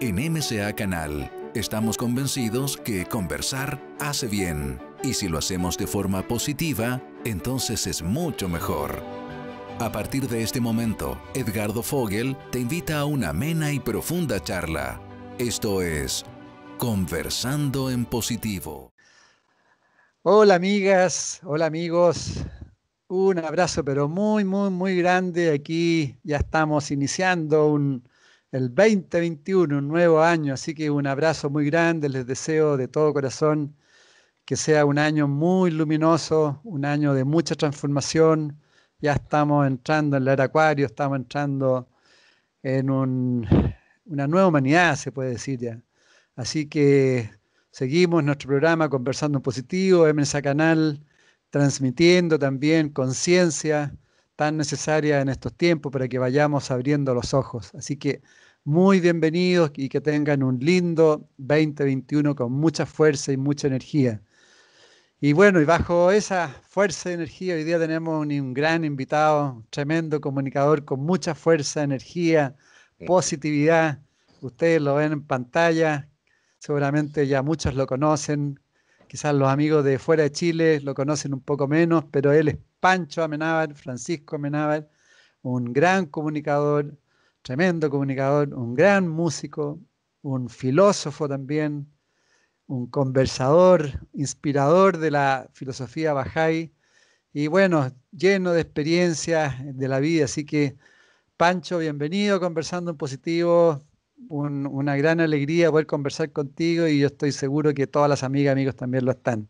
En MCA Canal estamos convencidos que conversar hace bien y si lo hacemos de forma positiva, entonces es mucho mejor. A partir de este momento, Edgardo Fogel te invita a una amena y profunda charla. Esto es Conversando en Positivo. Hola amigas, hola amigos, un abrazo, pero muy, muy, muy grande. Aquí ya estamos iniciando el 2021, un nuevo año, así que un abrazo muy grande. Les deseo de todo corazón que sea un año muy luminoso, un año de mucha transformación. Ya estamos entrando en el era acuario, estamos entrando en una nueva humanidad, se puede decir ya. Así que seguimos nuestro programa conversando en positivo, MSA Canal transmitiendo también conciencia tan necesaria en estos tiempos para que vayamos abriendo los ojos. Así que muy bienvenidos y que tengan un lindo 2021 con mucha fuerza y mucha energía. Y bueno, y bajo esa fuerza y energía, hoy día tenemos un, gran invitado, tremendo comunicador con mucha fuerza, energía, positividad. Ustedes lo ven en pantalla, seguramente ya muchos lo conocen, Quizás los amigos de fuera de Chile lo conocen un poco menos, pero él es Pancho Amenábal, Francisco Amenábal, un gran comunicador, tremendo comunicador, un gran músico, un filósofo también, un conversador, inspirador de la filosofía bajái y bueno, lleno de experiencias de la vida. Así que, Pancho, bienvenido conversando en positivo una gran alegría poder conversar contigo y yo estoy seguro que todas las amigas y amigos también lo están.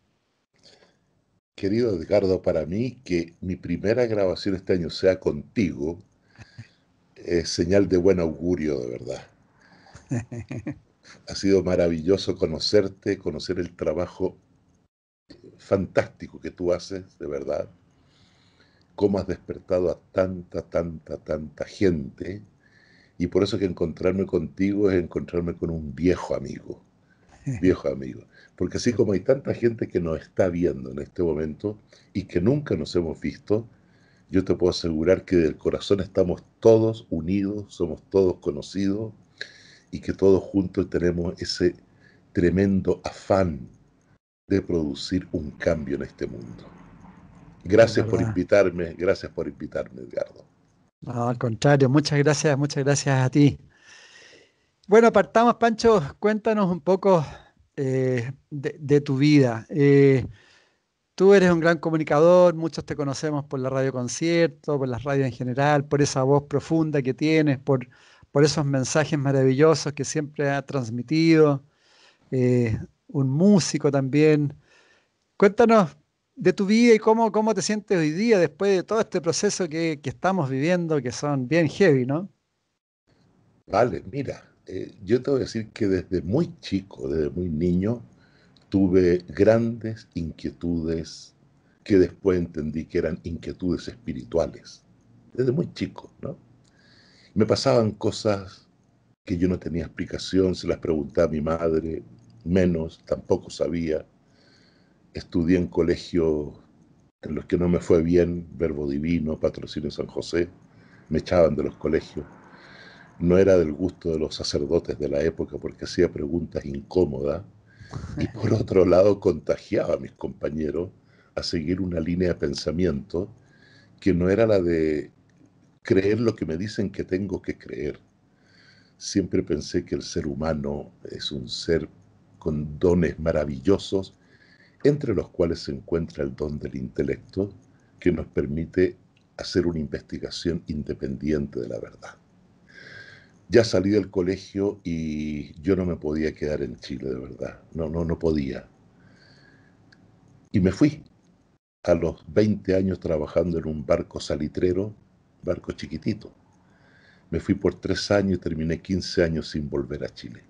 Querido Edgardo, para mí que mi primera grabación este año sea contigo es señal de buen augurio, de verdad. ha sido maravilloso conocerte, conocer el trabajo fantástico que tú haces, de verdad. Cómo has despertado a tanta, tanta, tanta gente y por eso que encontrarme contigo es encontrarme con un viejo amigo, viejo amigo. Porque así como hay tanta gente que nos está viendo en este momento y que nunca nos hemos visto, yo te puedo asegurar que del corazón estamos todos unidos, somos todos conocidos y que todos juntos tenemos ese tremendo afán de producir un cambio en este mundo. Gracias por invitarme, gracias por invitarme, Edgardo al contrario, muchas gracias, muchas gracias a ti. Bueno, apartamos, Pancho, cuéntanos un poco eh, de, tu vida. Eh, tú eres un gran comunicador, muchos te conocemos por la radio concierto, por las radios en general, por esa voz profunda que tienes, por, por esos mensajes maravillosos que siempre has transmitido, eh, un músico también. Cuéntanos de tu vida y cómo, cómo te sientes hoy día después de todo este proceso que, que estamos viviendo, que son bien heavy, ¿no? Vale, mira, eh, yo te voy a decir que desde muy chico, desde muy niño, tuve grandes inquietudes que después entendí que eran inquietudes espirituales, desde muy chico, ¿no? Me pasaban cosas que yo no tenía explicación, se las preguntaba a mi madre, menos, tampoco sabía estudié en colegios en los que no me fue bien, Verbo Divino, Patrocinio San José, me echaban de los colegios. No era del gusto de los sacerdotes de la época porque hacía preguntas incómodas y por otro lado contagiaba a mis compañeros a seguir una línea de pensamiento que no era la de creer lo que me dicen que tengo que creer. Siempre pensé que el ser humano es un ser con dones maravillosos entre los cuales se encuentra el don del intelecto que nos permite hacer una investigación independiente de la verdad. Ya salí del colegio y yo no me podía quedar en Chile de verdad, no, no, no podía. Y me fui a los 20 años trabajando en un barco salitrero, barco chiquitito. Me fui por tres años y terminé 15 años sin volver a Chile.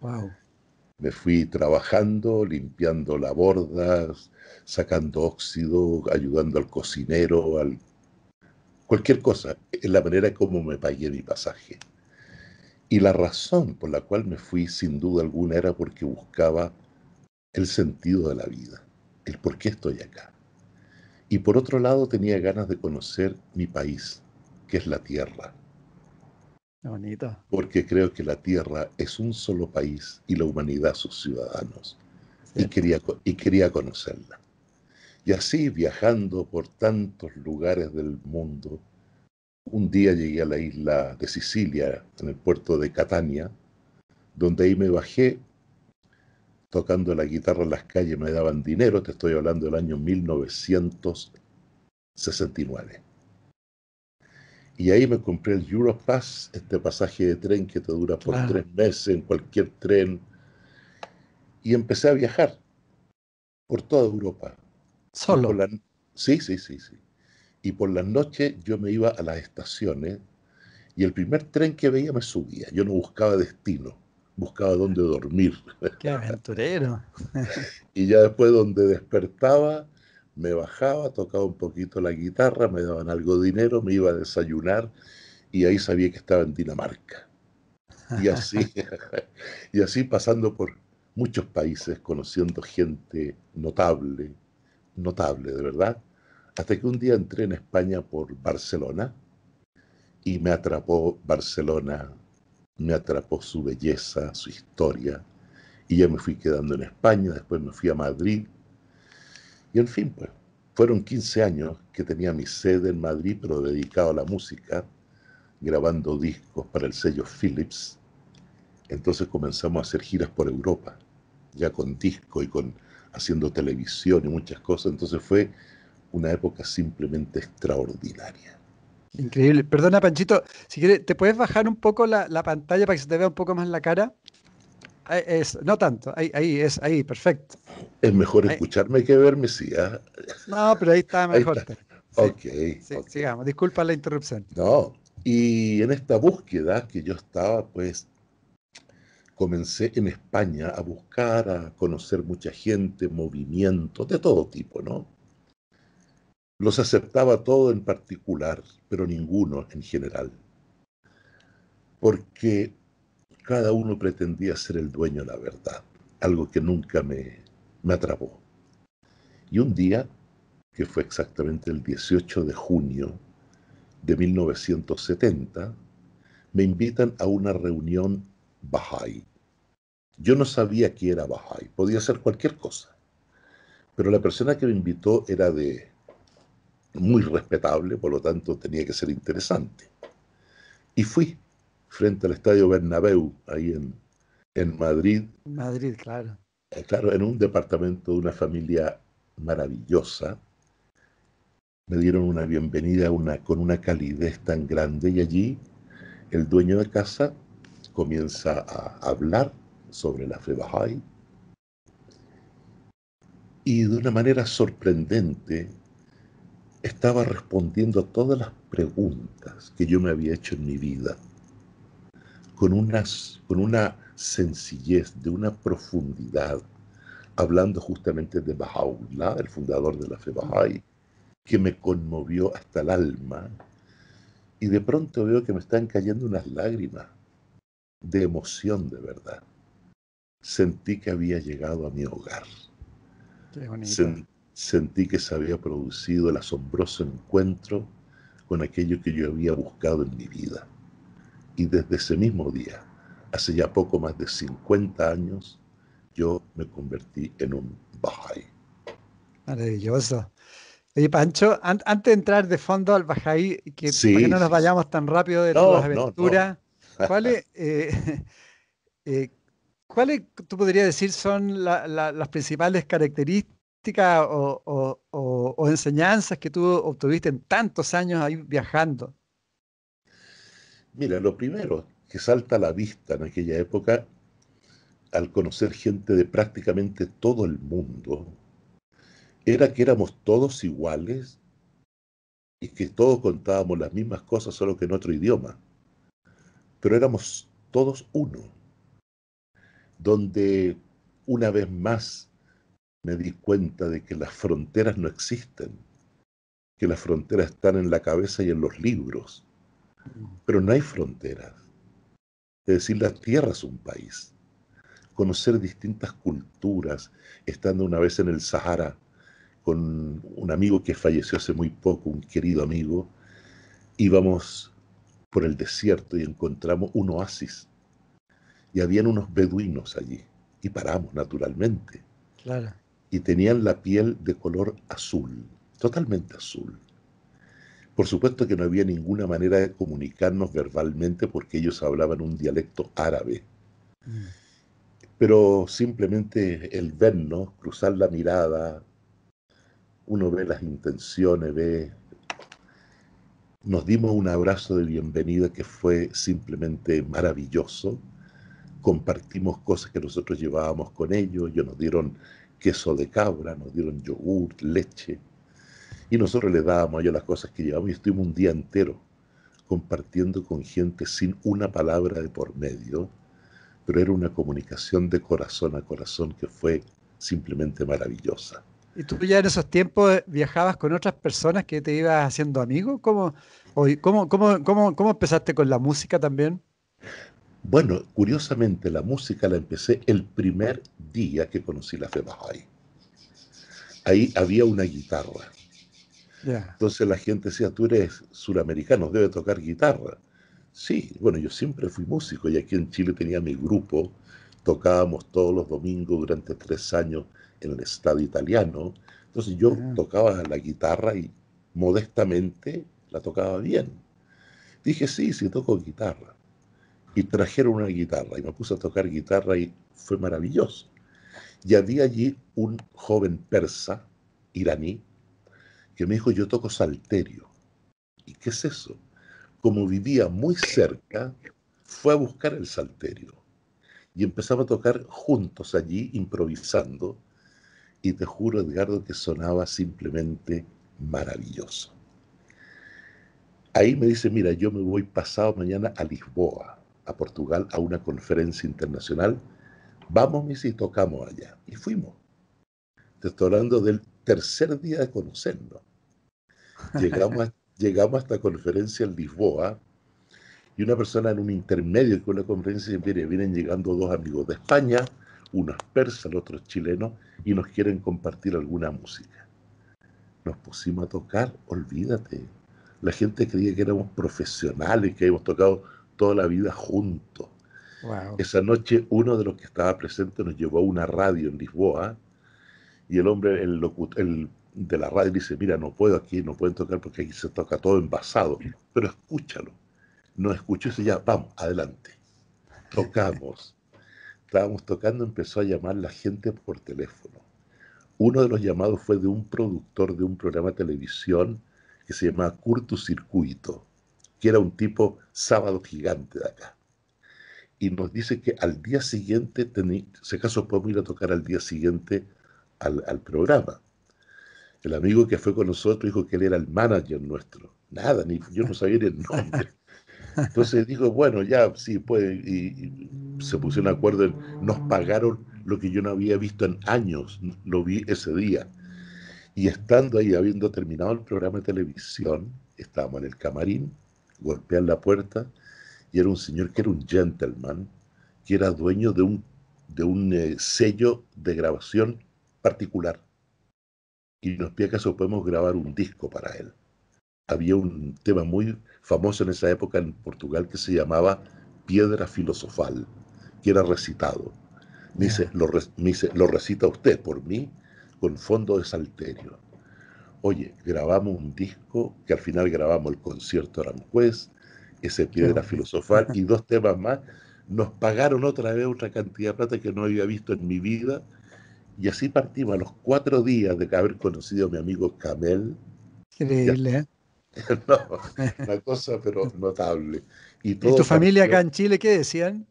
Wow me fui trabajando, limpiando la borda, sacando óxido, ayudando al cocinero, al cualquier cosa. en la manera como me pagué mi pasaje. Y la razón por la cual me fui, sin duda alguna, era porque buscaba el sentido de la vida, el por qué estoy acá. Y por otro lado tenía ganas de conocer mi país, que es la tierra, porque creo que la Tierra es un solo país y la humanidad sus ciudadanos. Y, quería, y quería conocerla. Y así, viajando por tantos lugares del mundo, un día llegué a la isla de Sicilia, en el puerto de Catania, donde ahí me bajé tocando la guitarra en las calles, me daban dinero, te estoy hablando del año 1969. Y ahí me compré el Europass, este pasaje de tren que te dura por tres meses en cualquier tren. Y empecé a viajar por toda Europa. ¿Solo? La... Sí, sí, sí, sí. Y por las noches yo me iba a las estaciones y el primer tren que veía me subía. Yo no buscaba destino, buscaba dónde dormir. ¡Qué aventurero! y ya después donde despertaba me bajaba, tocaba un poquito la guitarra, me daban algo de dinero, me iba a desayunar y ahí sabía que estaba en Dinamarca. Y así, y así pasando por muchos países, conociendo gente notable, notable de verdad, hasta que un día entré en España por Barcelona y me atrapó Barcelona, me atrapó su belleza, su historia, y ya me fui quedando en España, después me fui a Madrid y en fin, pues, fueron 15 años que tenía mi sede en Madrid, pero dedicado a la música, grabando discos para el sello Philips. Entonces comenzamos a hacer giras por Europa, ya con disco y con haciendo televisión y muchas cosas. Entonces fue una época simplemente extraordinaria. Increíble. Perdona, Panchito, si quieres, ¿te puedes bajar un poco la, la pantalla para que se te vea un poco más la cara? no tanto, ahí, ahí, es, ahí, perfecto. Es mejor escucharme que verme, sí. ¿ah? No, pero ahí está mejor. ok. Sigamos, disculpa la interrupción. No, y en esta búsqueda que yo estaba, pues, comencé en España a buscar, a conocer mucha gente, movimientos de todo tipo, ¿no? Los aceptaba todo en particular, pero ninguno en general. Porque cada uno pretendía ser el dueño de la verdad, algo que nunca me, me atrapó. Y un día, que fue exactamente el 18 de junio de 1970, me invitan a una reunión Baha'i. Yo no sabía qué era Baha'i, podía ser cualquier cosa. Pero la persona que me invitó era de muy respetable, por lo tanto tenía que ser interesante. Y fui frente al Estadio Bernabéu, ahí en, en Madrid. Madrid, claro. Eh, claro, en un departamento de una familia maravillosa. Me dieron una bienvenida con una calidez tan grande y allí el dueño de casa comienza a hablar sobre la fe y de una manera sorprendente estaba respondiendo a todas las preguntas que yo me había hecho en mi vida con, unas, con una sencillez, de una profundidad, hablando justamente de Baha'u'llah, el fundador de la fe Baha'i, que me conmovió hasta el alma. Y de pronto veo que me están cayendo unas lágrimas de emoción de verdad. Sentí que había llegado a mi hogar. sentí que se había producido el asombroso encuentro con aquello que yo había buscado en mi vida. Y desde ese mismo día, hace ya poco más de 50 años, yo me convertí en un Bahá'í. Maravilloso. Oye, Pancho, antes de entrar de fondo al Bahá'í, que, que no nos vayamos tan rápido de todas las aventuras, ¿cuáles eh, eh, tú podrías decir son las principales características o, enseñanzas que tú obtuviste en tantos años ahí viajando? Mira, lo primero que salta a la vista en aquella época, al conocer gente de prácticamente todo el mundo, era que éramos todos iguales y que todos contábamos las mismas cosas, solo que en otro idioma. Pero éramos todos uno, donde una vez más me di cuenta de que las fronteras no existen, que las fronteras están en la cabeza y en los libros, pero no hay fronteras. Es decir, la tierra es un país. Conocer distintas culturas, estando una vez en el Sahara con un amigo que falleció hace muy poco, un querido amigo, íbamos por el desierto y encontramos un oasis. Y habían unos beduinos allí. Y paramos, naturalmente. Y tenían la piel de color azul, totalmente azul. Por supuesto que no había ninguna manera de comunicarnos verbalmente porque ellos hablaban un dialecto árabe. Mm. Pero simplemente el vernos, cruzar la mirada, uno ve las intenciones, ve... Nos dimos un abrazo de bienvenida que fue simplemente maravilloso. Compartimos cosas que nosotros llevábamos con ellos. Ellos nos dieron queso de cabra, nos dieron yogur, leche y nosotros le dábamos a ellos las cosas que llevamos y estuvimos un día entero compartiendo con gente sin una palabra de por medio, pero era una comunicación de corazón a corazón que fue simplemente maravillosa. ¿Y tú ya en esos tiempos viajabas con otras personas que te ibas haciendo amigo? ¿Cómo, empezaste con la música también? Bueno, curiosamente la música la empecé el primer día que conocí la FEBAJAI. Ahí había una guitarra entonces la gente decía, tú eres suramericano, debe tocar guitarra. Sí, bueno, yo siempre fui músico y aquí en Chile tenía mi grupo, tocábamos todos los domingos durante tres años en el Estado italiano, entonces yo tocaba la guitarra y modestamente la tocaba bien. Dije, sí, sí, toco guitarra. Y trajeron una guitarra y me puse a tocar guitarra y fue maravilloso. Y había allí un joven persa, iraní, que me dijo, yo toco salterio. ¿Y qué es eso? Como vivía muy cerca, fue a buscar el salterio. Y empezaba a tocar juntos allí, improvisando. Y te juro, Edgardo, que sonaba simplemente maravilloso. Ahí me dice, mira, yo me voy pasado mañana a Lisboa, a Portugal, a una conferencia internacional. Vamos, misis y tocamos allá. Y fuimos. Te hablando del tercer día de conocernos. Llegamos, a, llegamos esta conferencia en Lisboa y una persona en un intermedio con la conferencia dice, mire, vienen llegando dos amigos de España, uno es persa, el otro es chileno, y nos quieren compartir alguna música. Nos pusimos a tocar, olvídate. La gente creía que éramos profesionales, que habíamos tocado toda la vida juntos. Esa noche uno de los que estaba presente nos llevó a una radio en Lisboa, y el hombre, el, de la radio dice, mira, no puedo aquí, no pueden tocar porque aquí se toca todo envasado, pero escúchalo. No escuchó eso ya, vamos, adelante. Tocamos. Estábamos tocando, empezó a llamar la gente por teléfono. Uno de los llamados fue de un productor de un programa de televisión que se llamaba Curto Circuito, que era un tipo sábado gigante de acá. Y nos dice que al día siguiente, si acaso podemos ir a tocar al día siguiente al, programa. El amigo que fue con nosotros dijo que él era el manager nuestro. Nada, ni, yo no sabía el nombre. Entonces dijo, bueno, ya, sí, pues, y, se pusieron de acuerdo, nos pagaron lo que yo no había visto en años, lo vi ese día. Y estando ahí, habiendo terminado el programa de televisión, estábamos en el camarín, golpean la puerta, y era un señor que era un gentleman, que era dueño de un, de un eh, sello de grabación particular. Y nos pide acaso podemos grabar un disco para él. Había un tema muy famoso en esa época en Portugal que se llamaba Piedra Filosofal, que era recitado. Me dice, lo, recita usted por mí con fondo de salterio. Oye, grabamos un disco que al final grabamos el concierto Aranjuez, ese Piedra Filosofal y dos temas más. Nos pagaron otra vez otra cantidad de plata que no había visto en mi vida y así partimos a los cuatro días de haber conocido a mi amigo Camel. Increíble, ¿eh? no, una cosa pero notable. ¿Y, tu familia acá en Chile qué decían?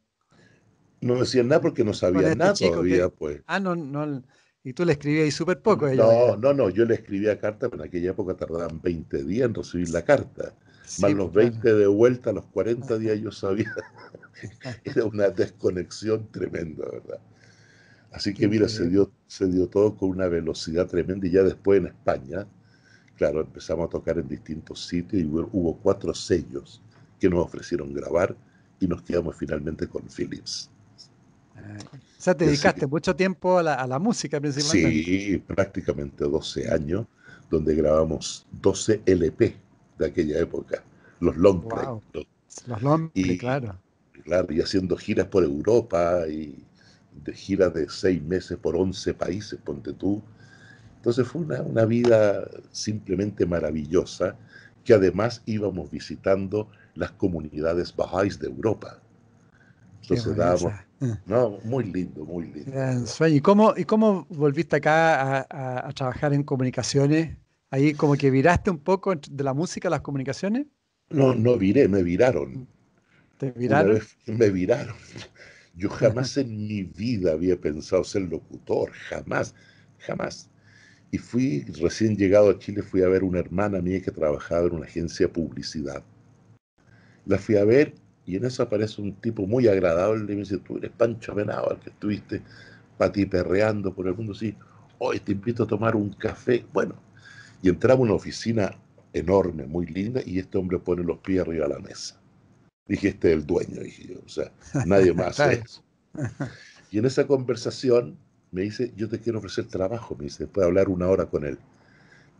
No decían nada porque no sabían este nada todavía, ah, pues. Ah, no, no. Y tú le escribías ahí súper poco. no, ¿eh? no, no. Yo le escribía carta, pero en aquella época tardaban 20 días en recibir la carta. más los 20 pues, de vuelta, los 40 días yo sabía. Era una desconexión tremenda, ¿verdad? Así que mira, se dio, todo con una velocidad tremenda y ya después en España, claro, empezamos a tocar en distintos sitios y hubo, cuatro sellos que nos ofrecieron grabar y nos quedamos finalmente con Philips. O ah, sea, te dedicaste mucho tiempo a la, música principalmente. Sí, prácticamente 12 años, donde grabamos 12 LP de aquella época, los Longplay. Los, Longplay, claro. Claro, y haciendo giras por Europa y, de gira de seis meses por 11 países, ponte tú. Entonces fue una, una vida simplemente maravillosa, que además íbamos visitando las comunidades bajáis de Europa. Entonces dábamos... Ah. No, muy lindo, muy lindo. ¿Y cómo, y cómo volviste acá a, a, a trabajar en comunicaciones? Ahí como que viraste un poco de la música a las comunicaciones. No, no viré, me viraron. ¿Te viraron? me viraron. Yo jamás en mi vida había pensado ser locutor, jamás, jamás. Y fui, recién llegado a Chile, fui a ver una hermana mía que trabajaba en una agencia de publicidad. La fui a ver y en eso aparece un tipo muy agradable y me dice, tú eres Pancho Venado, al que estuviste patiperreando por el mundo, sí, hoy te invito a tomar un café. Bueno, y entramos a una oficina enorme, muy linda, y este hombre pone los pies arriba de la mesa. Dije, este es el dueño, dije yo, o sea, nadie más Y en esa conversación me dice, yo te quiero ofrecer trabajo, me dice, después de hablar una hora con él.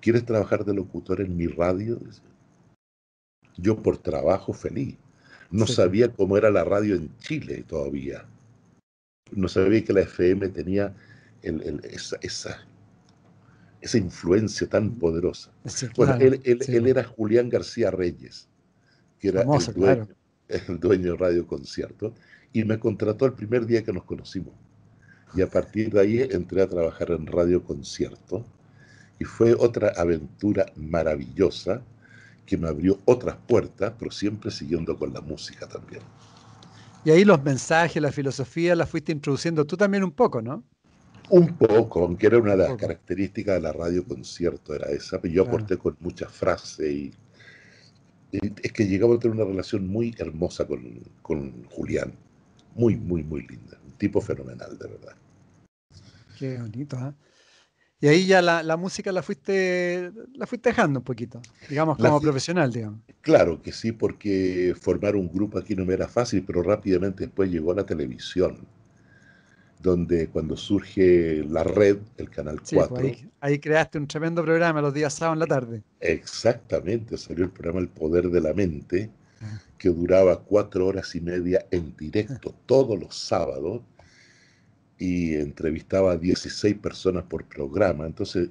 ¿Quieres trabajar de locutor en mi radio? Yo por trabajo feliz. No sabía cómo era la radio en Chile todavía. No sabía que la FM tenía esa, esa, influencia tan mm. poderosa. él, él, era Julián García Reyes, que era el dueño, el dueño de Radio Concierto, y me contrató el primer día que nos conocimos. Y a partir de ahí entré a trabajar en Radio Concierto y fue otra aventura maravillosa que me abrió otras puertas, pero siempre siguiendo con la música también. Y ahí los mensajes, la filosofía, la fuiste introduciendo tú también un poco, ¿no? Un poco, aunque era una de las características de la radio concierto, era esa, yo aporté con muchas frases y eh, es que llegaba a tener una relación muy hermosa con, Julián. Muy, muy, muy linda. Un tipo fenomenal, de verdad. Qué bonito, ¿eh? Y ahí ya la, la, música la fuiste, la fuiste dejando un poquito, digamos, como profesional, digamos. Claro que sí, porque formar un grupo aquí no me era fácil, pero rápidamente después llegó a la televisión donde cuando surge la red, el Canal 4. Pues ahí, creaste un tremendo programa los días sábados en la tarde. Exactamente, salió el programa El Poder de la Mente, ah. que duraba cuatro horas y media en directo todos los sábados y entrevistaba a 16 personas por programa. Entonces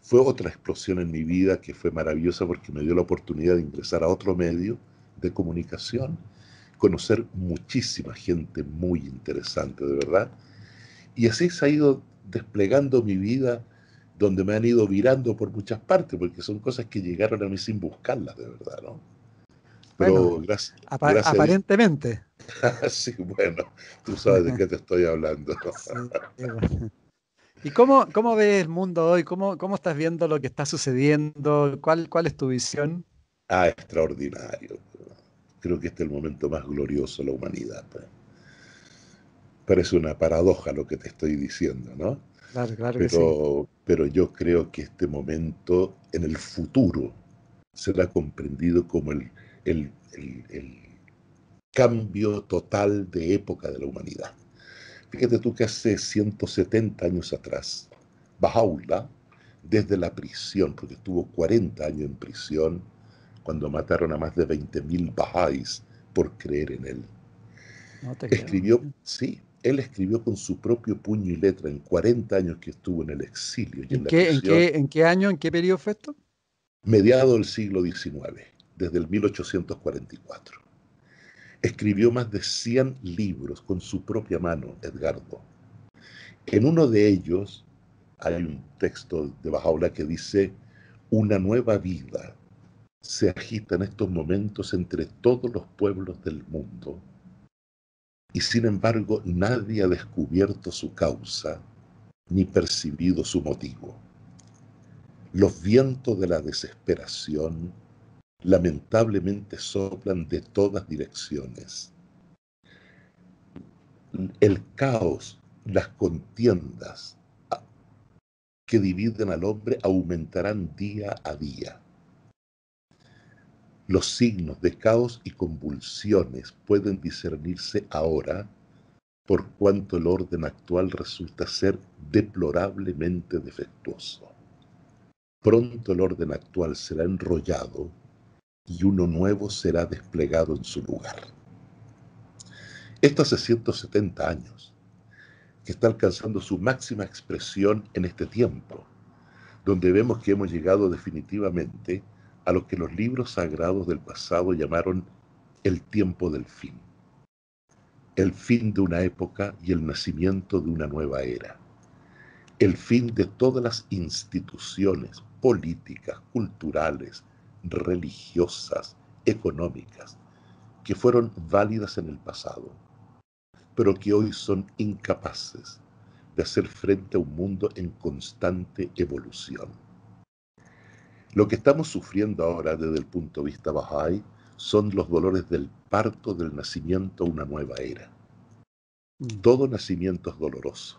fue otra explosión en mi vida que fue maravillosa porque me dio la oportunidad de ingresar a otro medio de comunicación, conocer muchísima gente muy interesante, de verdad y así se ha ido desplegando mi vida, donde me han ido virando por muchas partes, porque son cosas que llegaron a mí sin buscarlas, de verdad, ¿no? Pero gracias, Aparentemente. sí, bueno, tú sabes de qué te estoy hablando. ¿Y cómo, cómo ves el mundo hoy? ¿Cómo, ¿Cómo estás viendo lo que está sucediendo? ¿Cuál, cuál es tu visión? Ah, extraordinario. Creo que este es el momento más glorioso de la humanidad. Pues parece una paradoja lo que te estoy diciendo, ¿no? Claro, claro pero, que sí. pero yo creo que este momento en el futuro será comprendido como el, cambio total de época de la humanidad. Fíjate tú que hace 170 años atrás, Bajaula, desde la prisión, porque estuvo 40 años en prisión, cuando mataron a más de 20.000 Baha'is por creer en él. escribió, sí, él escribió con su propio puño y letra en 40 años que estuvo en el exilio. Y ¿En, qué, ¿En, qué, año, en qué periodo fue esto? Mediado del siglo XIX, desde el 1844. Escribió más de 100 libros con su propia mano, Edgardo. En uno de ellos hay un texto de Bajaola que dice, una nueva vida se agita en estos momentos entre todos los pueblos del mundo y sin embargo nadie ha descubierto su causa ni percibido su motivo. Los vientos de la desesperación lamentablemente soplan de todas direcciones. El caos, las contiendas que dividen al hombre aumentarán día a día. Los signos de caos y convulsiones pueden discernirse ahora por cuanto el orden actual resulta ser deplorablemente defectuoso. Pronto el orden actual será enrollado y uno nuevo será desplegado en su lugar. Esto hace 170 años, que está alcanzando su máxima expresión en este tiempo, donde vemos que hemos llegado definitivamente a lo que los libros sagrados del pasado llamaron el tiempo del fin, el fin de una época y el nacimiento de una nueva era, el fin de todas las instituciones políticas, culturales, religiosas, económicas, que fueron válidas en el pasado, pero que hoy son incapaces de hacer frente a un mundo en constante evolución. Lo que estamos sufriendo ahora desde el punto de vista Baha'i son los dolores del parto del nacimiento a una nueva era. Mm. Todo nacimiento es doloroso.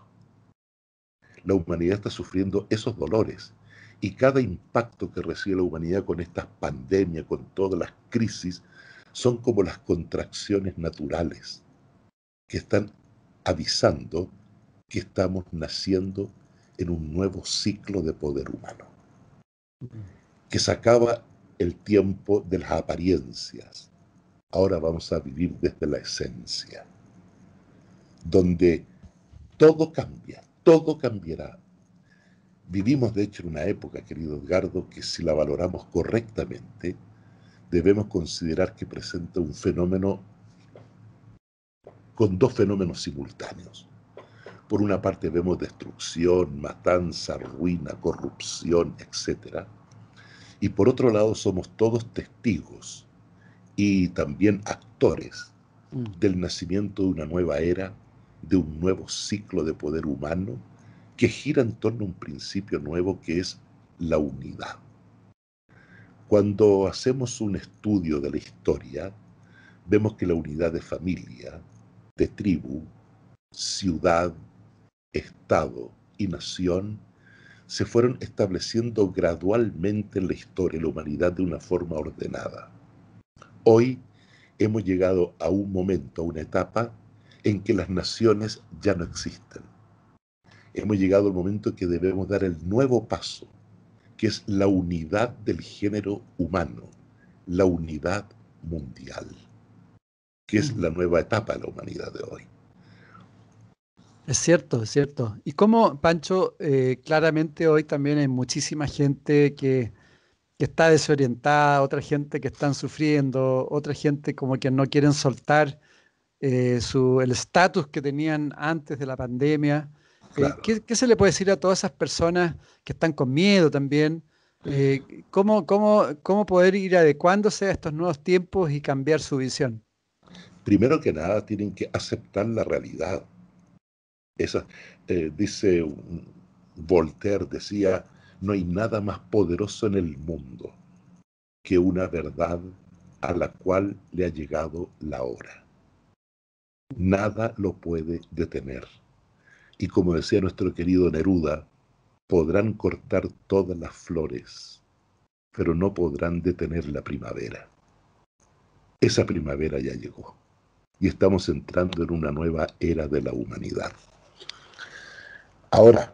La humanidad está sufriendo esos dolores y cada impacto que recibe la humanidad con estas pandemias, con todas las crisis, son como las contracciones naturales que están avisando que estamos naciendo en un nuevo ciclo de poder humano. Mm que sacaba el tiempo de las apariencias. Ahora vamos a vivir desde la esencia, donde todo cambia, todo cambiará. Vivimos, de hecho, en una época, querido Edgardo, que si la valoramos correctamente, debemos considerar que presenta un fenómeno con dos fenómenos simultáneos. Por una parte vemos destrucción, matanza, ruina, corrupción, etcétera y por otro lado somos todos testigos y también actores mm. del nacimiento de una nueva era, de un nuevo ciclo de poder humano que gira en torno a un principio nuevo que es la unidad. Cuando hacemos un estudio de la historia, vemos que la unidad de familia, de tribu, ciudad, estado y nación se fueron estableciendo gradualmente en la historia de la humanidad de una forma ordenada. Hoy hemos llegado a un momento, a una etapa en que las naciones ya no existen. Hemos llegado al momento que debemos dar el nuevo paso, que es la unidad del género humano, la unidad mundial, que es la nueva etapa de la humanidad de hoy. Es cierto, es cierto. Y como, Pancho, eh, claramente hoy también hay muchísima gente que, está desorientada, otra gente que están sufriendo, otra gente como que no quieren soltar eh, su, el estatus que tenían antes de la pandemia. Eh, ¿qué, se le puede decir a todas esas personas que están con miedo también? ¿cómo, cómo, cómo poder ir adecuándose a estos nuevos tiempos y cambiar su visión? Primero que nada, tienen que aceptar la realidad eh, dice Voltaire, decía, no hay nada más poderoso en el mundo que una verdad a la cual le ha llegado la hora. Nada lo puede detener. Y como decía nuestro querido Neruda, podrán cortar todas las flores, pero no podrán detener la primavera. Esa primavera ya llegó y estamos entrando en una nueva era de la humanidad. Ahora,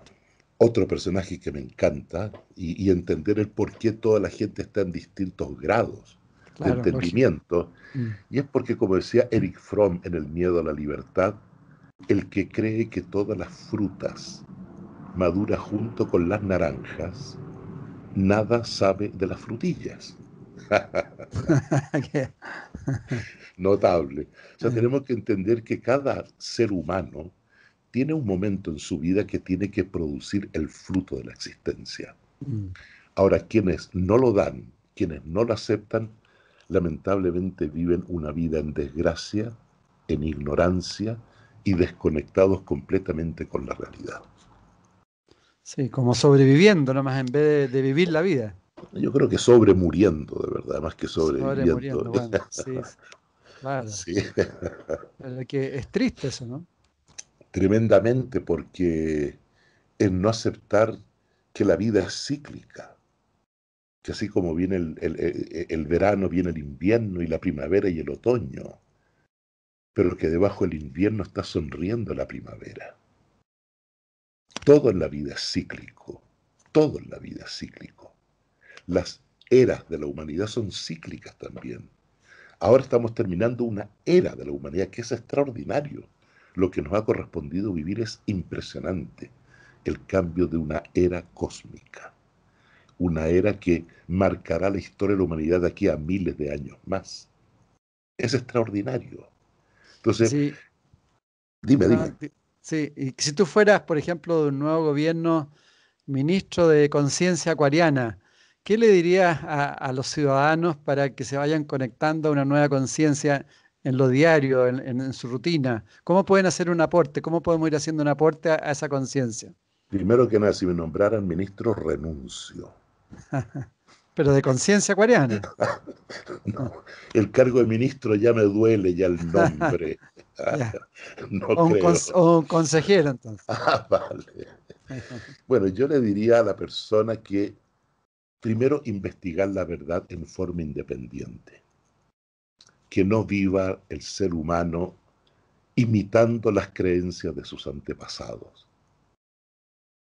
otro personaje que me encanta y, entender el por qué toda la gente está en distintos grados de entendimiento. Mm. Y es porque, como decía Eric Fromm en El miedo a la libertad, el que cree que todas las frutas maduran junto con las naranjas, nada sabe de las frutillas. Notable. O sea, mm. tenemos que entender que cada ser humano tiene un momento en su vida que tiene que producir el fruto de la existencia. Mm. Ahora, quienes no lo dan, quienes no lo aceptan, lamentablemente viven una vida en desgracia, en ignorancia y desconectados completamente con la realidad. Sí, como sobreviviendo nomás en vez de, vivir la vida. Yo creo que sobre muriendo, de verdad, más que sobreviviendo. Sobre bueno, sí, que es triste eso, ¿no? tremendamente porque en no aceptar que la vida es cíclica, que así como viene el, el, el, verano, viene el invierno y la primavera y el otoño, pero que debajo del invierno está sonriendo la primavera. Todo en la vida es cíclico, todo en la vida es cíclico. Las eras de la humanidad son cíclicas también. Ahora estamos terminando una era de la humanidad que es extraordinario lo que nos ha correspondido vivir es impresionante, el cambio de una era cósmica, una era que marcará la historia de la humanidad de aquí a miles de años más. Es extraordinario. Entonces, dime, dime. Ah, sí, si tú fueras, por ejemplo, de un nuevo gobierno, ministro de conciencia acuariana, ¿qué le dirías a, a, los ciudadanos para que se vayan conectando a una nueva conciencia en lo diario, en, su rutina? ¿Cómo pueden hacer un aporte? ¿Cómo podemos ir haciendo un aporte a, esa conciencia? Primero que nada, si me nombraran ministro, renuncio. Pero de conciencia acuariana. no, el cargo de ministro ya me duele, ya el nombre. un consejero, entonces. Ah, vale. Bueno, yo le diría a la persona que primero investigar la verdad en forma independiente que no viva el ser humano imitando las creencias de sus antepasados.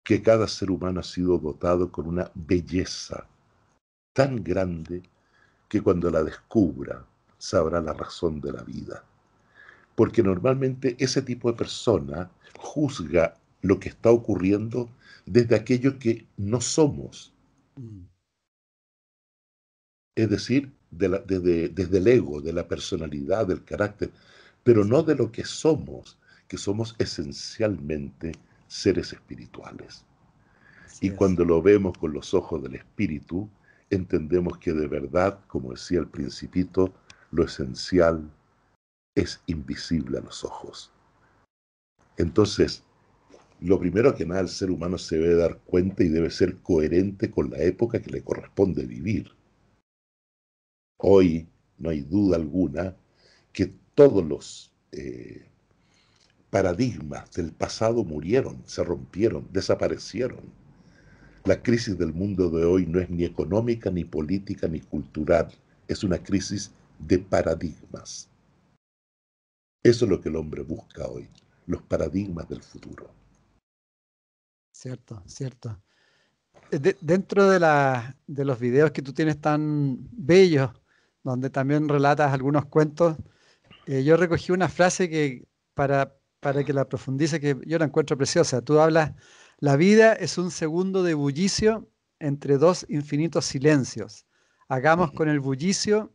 Que cada ser humano ha sido dotado con una belleza tan grande que cuando la descubra sabrá la razón de la vida. Porque normalmente ese tipo de persona juzga lo que está ocurriendo desde aquello que no somos. Mm. Es decir, de desde el ego, de la personalidad, del carácter, pero no de lo que somos, que somos esencialmente seres espirituales. y cuando lo vemos con los ojos del espíritu, entendemos que de verdad, como decía el principito, lo esencial es invisible a los ojos. Entonces, lo primero que nada el ser humano se debe dar cuenta y debe ser coherente con la época que le corresponde vivir. Hoy no hay duda alguna que todos los eh, paradigmas del pasado murieron, se rompieron, desaparecieron. La crisis del mundo de hoy no es ni económica, ni política, ni cultural, es una crisis de paradigmas. Eso es lo que el hombre busca hoy, los paradigmas del futuro. Cierto, cierto. Eh, dentro de, de los videos que tú tienes tan bellos, donde también relatas algunos cuentos. Eh, yo recogí una frase que para, para que la profundice, que yo la encuentro preciosa. Tú hablas, la vida es un segundo de bullicio entre dos infinitos silencios. Hagamos con el bullicio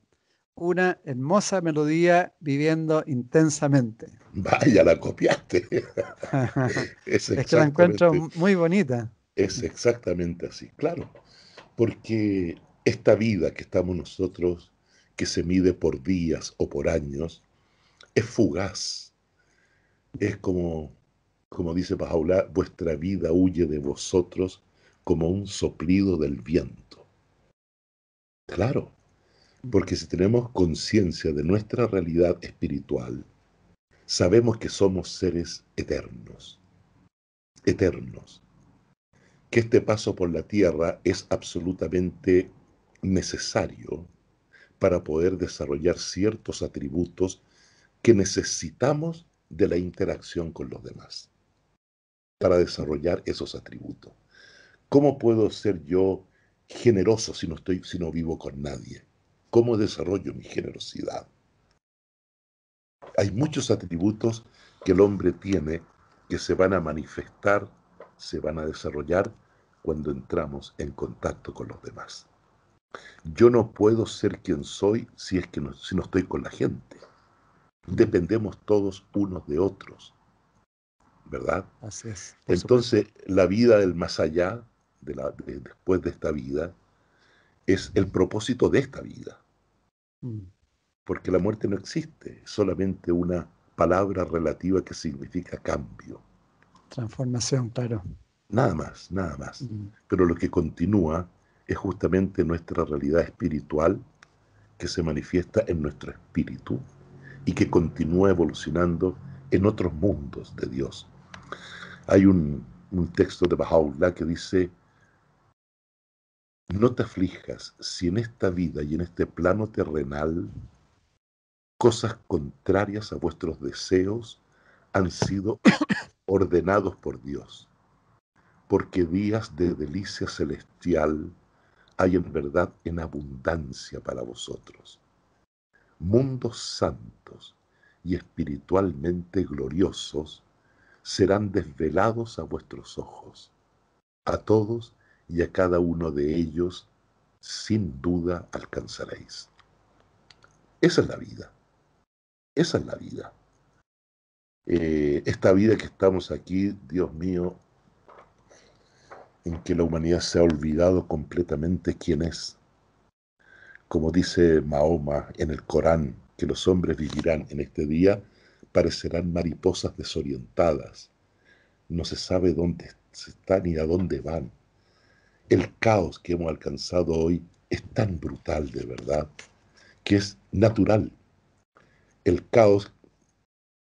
una hermosa melodía viviendo intensamente. Vaya, la copiaste. es, es que la encuentro muy bonita. Es exactamente así, claro, porque esta vida que estamos nosotros que se mide por días o por años, es fugaz. Es como, como dice Pajaulá, vuestra vida huye de vosotros como un soplido del viento. Claro, porque si tenemos conciencia de nuestra realidad espiritual, sabemos que somos seres eternos, eternos, que este paso por la tierra es absolutamente necesario para poder desarrollar ciertos atributos que necesitamos de la interacción con los demás, para desarrollar esos atributos. ¿Cómo puedo ser yo generoso si no, estoy, si no vivo con nadie? ¿Cómo desarrollo mi generosidad? Hay muchos atributos que el hombre tiene que se van a manifestar, se van a desarrollar cuando entramos en contacto con los demás. Yo no puedo ser quien soy si es que no, si no estoy con la gente. Dependemos todos unos de otros. ¿Verdad? Así es. Entonces, la vida del más allá, después de esta vida, es el propósito de esta vida. Mm. Porque la muerte no existe, es solamente una palabra relativa que significa cambio. Transformación, claro. Nada más, nada más. Mm. Pero lo que continúa es justamente nuestra realidad espiritual que se manifiesta en nuestro espíritu y que continúa evolucionando en otros mundos de Dios. Hay un, texto de Baha'u'llah que dice, no te aflijas si en esta vida y en este plano terrenal cosas contrarias a vuestros deseos han sido ordenados por Dios, porque días de delicia celestial hay en verdad en abundancia para vosotros. Mundos santos y espiritualmente gloriosos serán desvelados a vuestros ojos, a todos y a cada uno de ellos sin duda alcanzaréis. Esa es la vida, esa es la vida. Eh, esta vida que estamos aquí, Dios mío, que la humanidad se ha olvidado completamente quién es. Como dice Mahoma en el Corán, que los hombres vivirán en este día, parecerán mariposas desorientadas. No se sabe dónde están ni a dónde van. El caos que hemos alcanzado hoy es tan brutal de verdad que es natural. El caos,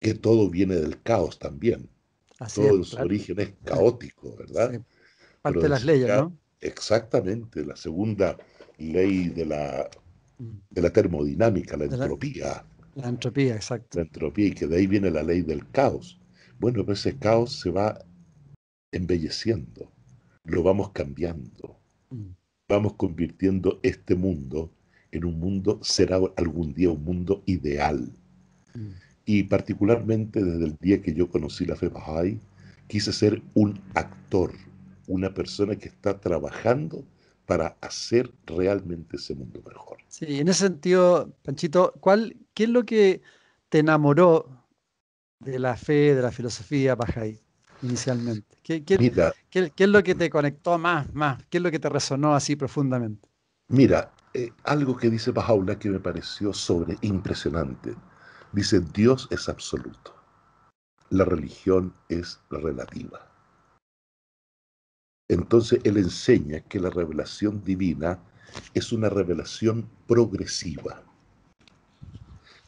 que todo viene del caos también. todo su origen es caótico, ¿verdad? Parte de las leyes, ¿no? Exactamente, la segunda ley de la, de la termodinámica, la entropía. La, entropía, exacto. La entropía, y que de ahí viene la ley del caos. Bueno, pero ese caos se va embelleciendo, lo vamos cambiando, mm. vamos convirtiendo este mundo en un mundo, será algún día un mundo ideal. Mm. Y particularmente desde el día que yo conocí la fe Bahá'í, quise ser un actor una persona que está trabajando para hacer realmente ese mundo mejor. Sí, en ese sentido, Panchito, ¿qué es lo que te enamoró de la fe, de la filosofía Bajay inicialmente? ¿Qué, es lo que te conectó más, más? ¿Qué es lo que te resonó así profundamente? Mira, eh, algo que dice Bajaula que me pareció sobre impresionante. Dice, Dios es absoluto, la religión es relativa. Entonces él enseña que la revelación divina es una revelación progresiva,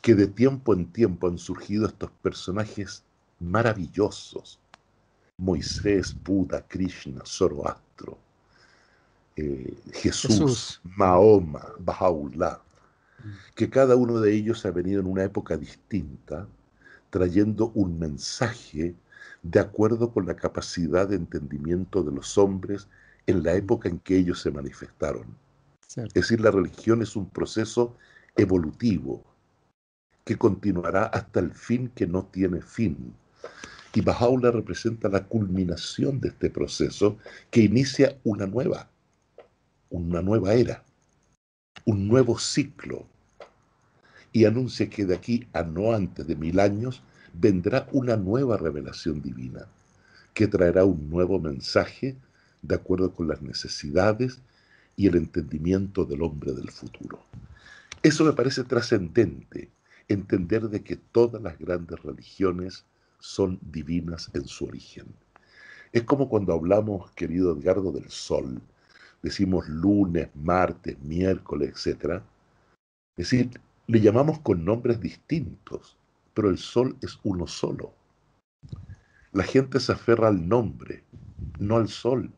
que de tiempo en tiempo han surgido estos personajes maravillosos, Moisés, Buda, Krishna, Zoroastro, eh, Jesús, Mahoma, Bahá'u'lláh, que cada uno de ellos ha venido en una época distinta, trayendo un mensaje de acuerdo con la capacidad de entendimiento de los hombres en la época en que ellos se manifestaron. Es decir, la religión es un proceso evolutivo que continuará hasta el fin que no tiene fin. Y Bajaula representa la culminación de este proceso que inicia una nueva, una nueva era, un nuevo ciclo. Y anuncia que de aquí a no antes de mil años vendrá una nueva revelación divina que traerá un nuevo mensaje de acuerdo con las necesidades y el entendimiento del hombre del futuro. Eso me parece trascendente, entender de que todas las grandes religiones son divinas en su origen. Es como cuando hablamos, querido Edgardo, del sol. Decimos lunes, martes, miércoles, etc. Es decir, le llamamos con nombres distintos, pero el sol es uno solo. La gente se aferra al nombre, no al sol.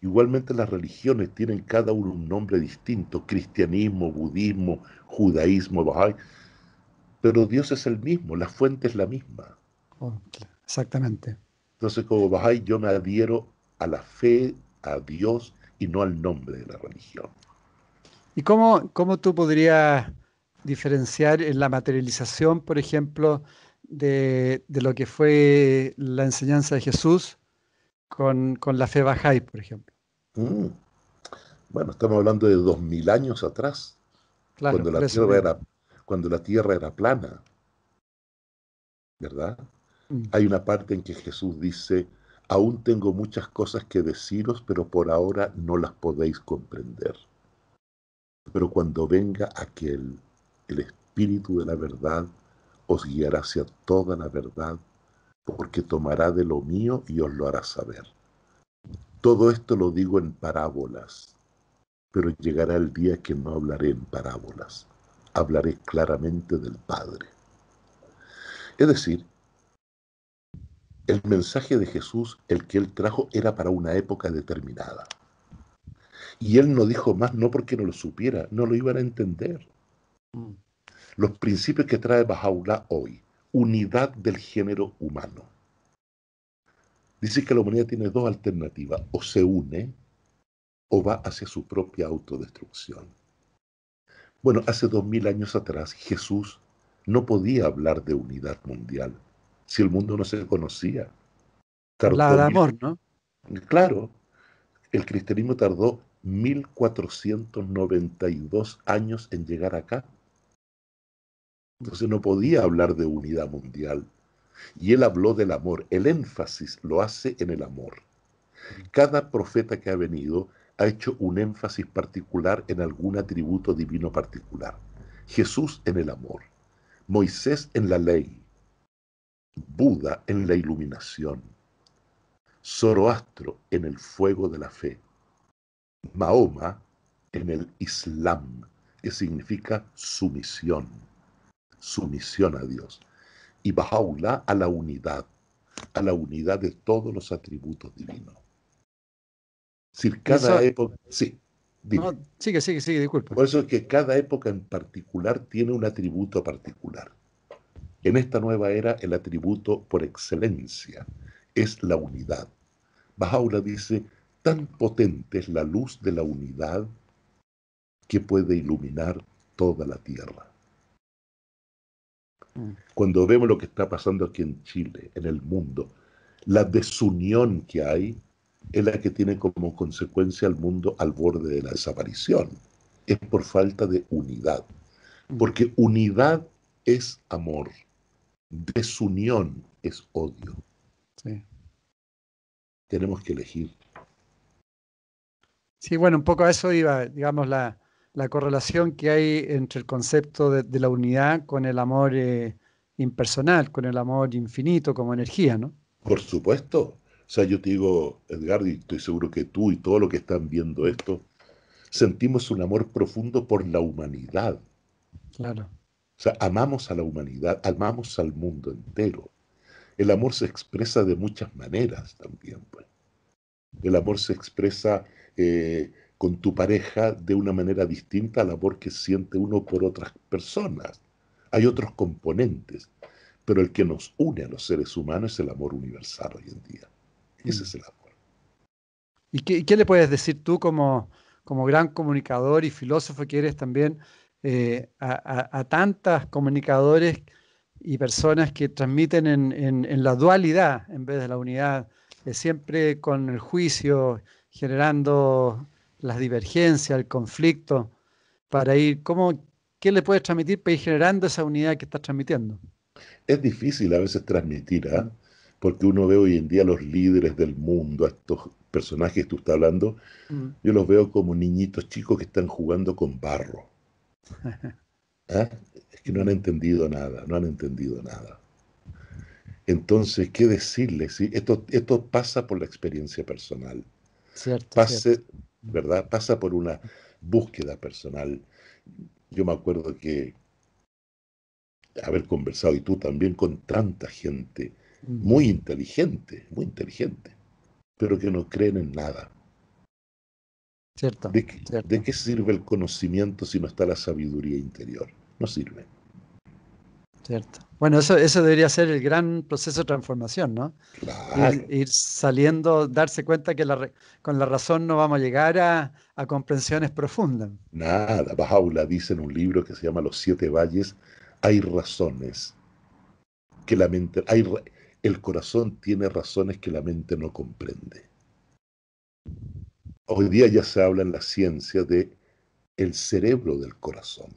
Igualmente las religiones tienen cada uno un nombre distinto, cristianismo, budismo, judaísmo, Baháí. pero Dios es el mismo, la fuente es la misma. Exactamente. Entonces como Bahá'í yo me adhiero a la fe, a Dios y no al nombre de la religión. ¿Y cómo, cómo tú podrías diferenciar en la materialización, por ejemplo, de, lo que fue la enseñanza de Jesús con, la fe Baha'i, por ejemplo. Mm. Bueno, estamos hablando de dos mil años atrás, cuando, la tierra era, cuando la tierra era plana, ¿verdad? Mm. Hay una parte en que Jesús dice, aún tengo muchas cosas que deciros, pero por ahora no las podéis comprender. Pero cuando venga aquel el Espíritu de la verdad os guiará hacia toda la verdad, porque tomará de lo mío y os lo hará saber. Todo esto lo digo en parábolas, pero llegará el día que no hablaré en parábolas, hablaré claramente del Padre. Es decir, el mensaje de Jesús, el que él trajo, era para una época determinada. Y él no dijo más, no porque no lo supiera, no lo iban a entender. Mm. Los principios que trae Bajaula hoy, unidad del género humano. Dice que la humanidad tiene dos alternativas, o se une o va hacia su propia autodestrucción. Bueno, hace dos mil años atrás Jesús no podía hablar de unidad mundial si el mundo no se conocía. de amor, ¿no? Claro, el cristianismo tardó 1492 años en llegar acá. Entonces no podía hablar de unidad mundial. Y él habló del amor. El énfasis lo hace en el amor. Cada profeta que ha venido ha hecho un énfasis particular en algún atributo divino particular. Jesús en el amor, Moisés en la ley, Buda en la iluminación, Zoroastro en el fuego de la fe, Mahoma en el Islam, que significa sumisión sumisión a Dios. Y Bajaulá a la unidad, a la unidad de todos los atributos divinos. Si cada época. Sí, sigue, sigue, sigue, Por eso es que cada época en particular tiene un atributo particular. En esta nueva era, el atributo por excelencia es la unidad. Bajaula dice: tan potente es la luz de la unidad que puede iluminar toda la tierra. Cuando vemos lo que está pasando aquí en Chile, en el mundo, la desunión que hay es la que tiene como consecuencia al mundo al borde de la desaparición. Es por falta de unidad. Mm. Porque unidad es amor, desunión es odio. Sí. Tenemos que elegir. Sí, bueno, un poco a eso iba, digamos, la, la correlación que hay entre el concepto de, la unidad con el amor eh, impersonal, con el amor infinito como energía, ¿no? Por supuesto. O sea, yo te digo, Edgar, y estoy seguro que tú y todos los que están viendo esto, sentimos un amor profundo por la humanidad. Claro. O sea, amamos a la humanidad, amamos al mundo entero. El amor se expresa de muchas maneras también. Pues. El amor se expresa eh, con tu pareja de una manera distinta al amor que siente uno por otras personas. Hay otros componentes, pero el que nos une a los seres humanos es el amor universal hoy en día. Mm. Ese es el amor. ¿Y qué, le puedes decir tú como, como gran comunicador y filósofo que eres también eh, a, a, tantas comunicadores y personas que transmiten en, la dualidad en vez de la unidad, eh, siempre con el juicio, generando las divergencias, el conflicto, para ir, ¿cómo, ¿qué le puedes transmitir para ir generando esa unidad que estás transmitiendo? Es difícil a veces transmitir, ¿ah? porque uno ve hoy en día a los líderes del mundo, a estos personajes que tú estás hablando, mm. yo los veo como niñitos chicos que están jugando con barro. ¿Ah? Es que no han entendido nada, no han entendido nada. Entonces, ¿qué decirles? Esto, esto pasa por la experiencia personal. Cierto, Pase, ¿verdad? Pasa por una búsqueda personal. Yo me acuerdo que haber conversado y tú también con tanta gente muy inteligente, muy inteligente, pero que no creen en nada. Cierto, ¿De, qué, ¿De qué sirve el conocimiento si no está la sabiduría interior? No sirve. Cierto. Bueno, eso, debería ser el gran proceso de transformación, ¿no? Claro. Ir, saliendo, darse cuenta que con la razón no vamos a llegar a, comprensiones profundas. Nada, Bajaula dice en un libro que se llama Los Siete Valles, hay razones que la mente, el corazón tiene razones que la mente no comprende. Hoy día ya se habla en la ciencia de el cerebro del corazón.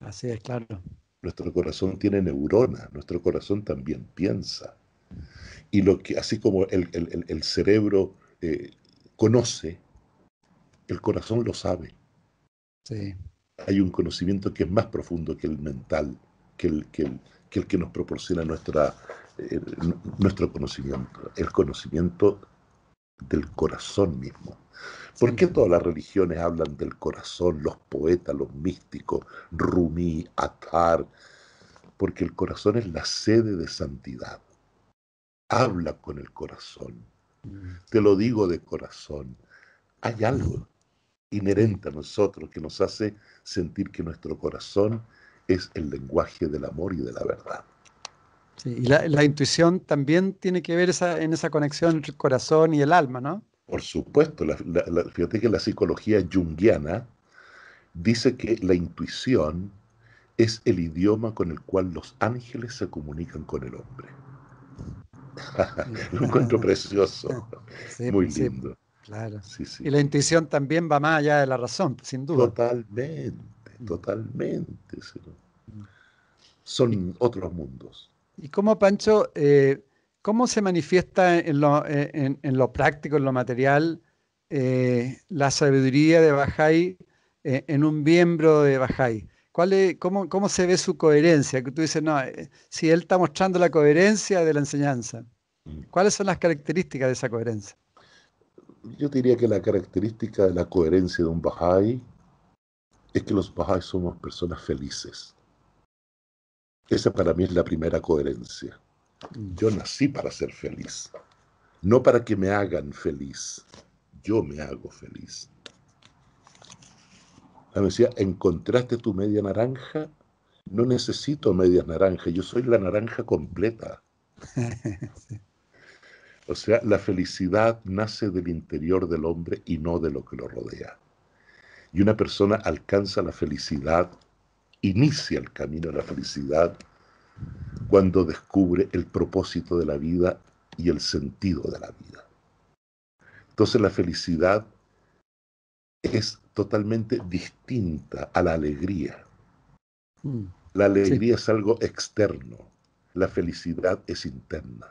Así es, claro. Nuestro corazón tiene neuronas, nuestro corazón también piensa. Y lo que, así como el, el, cerebro eh, conoce, el corazón lo sabe. Hay un conocimiento que es más profundo que el mental, que el que, el, que, nos proporciona nuestra, eh, nuestro conocimiento, el conocimiento del corazón mismo. ¿Por qué todas las religiones hablan del corazón, los poetas, los místicos, Rumi, Atar? Porque el corazón es la sede de santidad. Habla con el corazón. Mm. Te lo digo de corazón. Hay algo inherente a nosotros que nos hace sentir que nuestro corazón es el lenguaje del amor y de la verdad. Sí, y la, intuición también tiene que ver en esa conexión el corazón y el alma, ¿no? Por supuesto, fíjate que la psicología junguiana dice que la intuición es el idioma con el cual los ángeles se comunican con el hombre. Lo encuentro precioso, ah, muy lindo. y la intuición también va más allá de la razón, sin duda. Totalmente, mm. totalmente. Mm. Son otros mundos. ¿Y cómo, Pancho, eh, ¿Cómo se manifiesta eh, en lo, práctico, en lo material, eh, la sabiduría de Bajai eh, en un miembro de Bajai. cómo, se ve su coherencia? Que tú dices, no, si él está mostrando la coherencia de la enseñanza, ¿cuáles son las características de esa coherencia? Yo diría que la característica de la coherencia de un Bajai es que los Bahá'í somos personas felices. Esa para mí es la primera coherencia yo nací para ser feliz, no para que me hagan feliz. Yo me hago feliz. La decía, ¿encontraste tu media naranja? No necesito media naranja, yo soy la naranja completa. O sea, la felicidad nace del interior del hombre y no de lo que lo rodea. Y una persona alcanza la felicidad, inicia el camino a la felicidad cuando descubre el propósito de la vida y el sentido de la vida. Entonces la felicidad es totalmente distinta a la alegría. Mm, la alegría es algo externo, la felicidad es interna.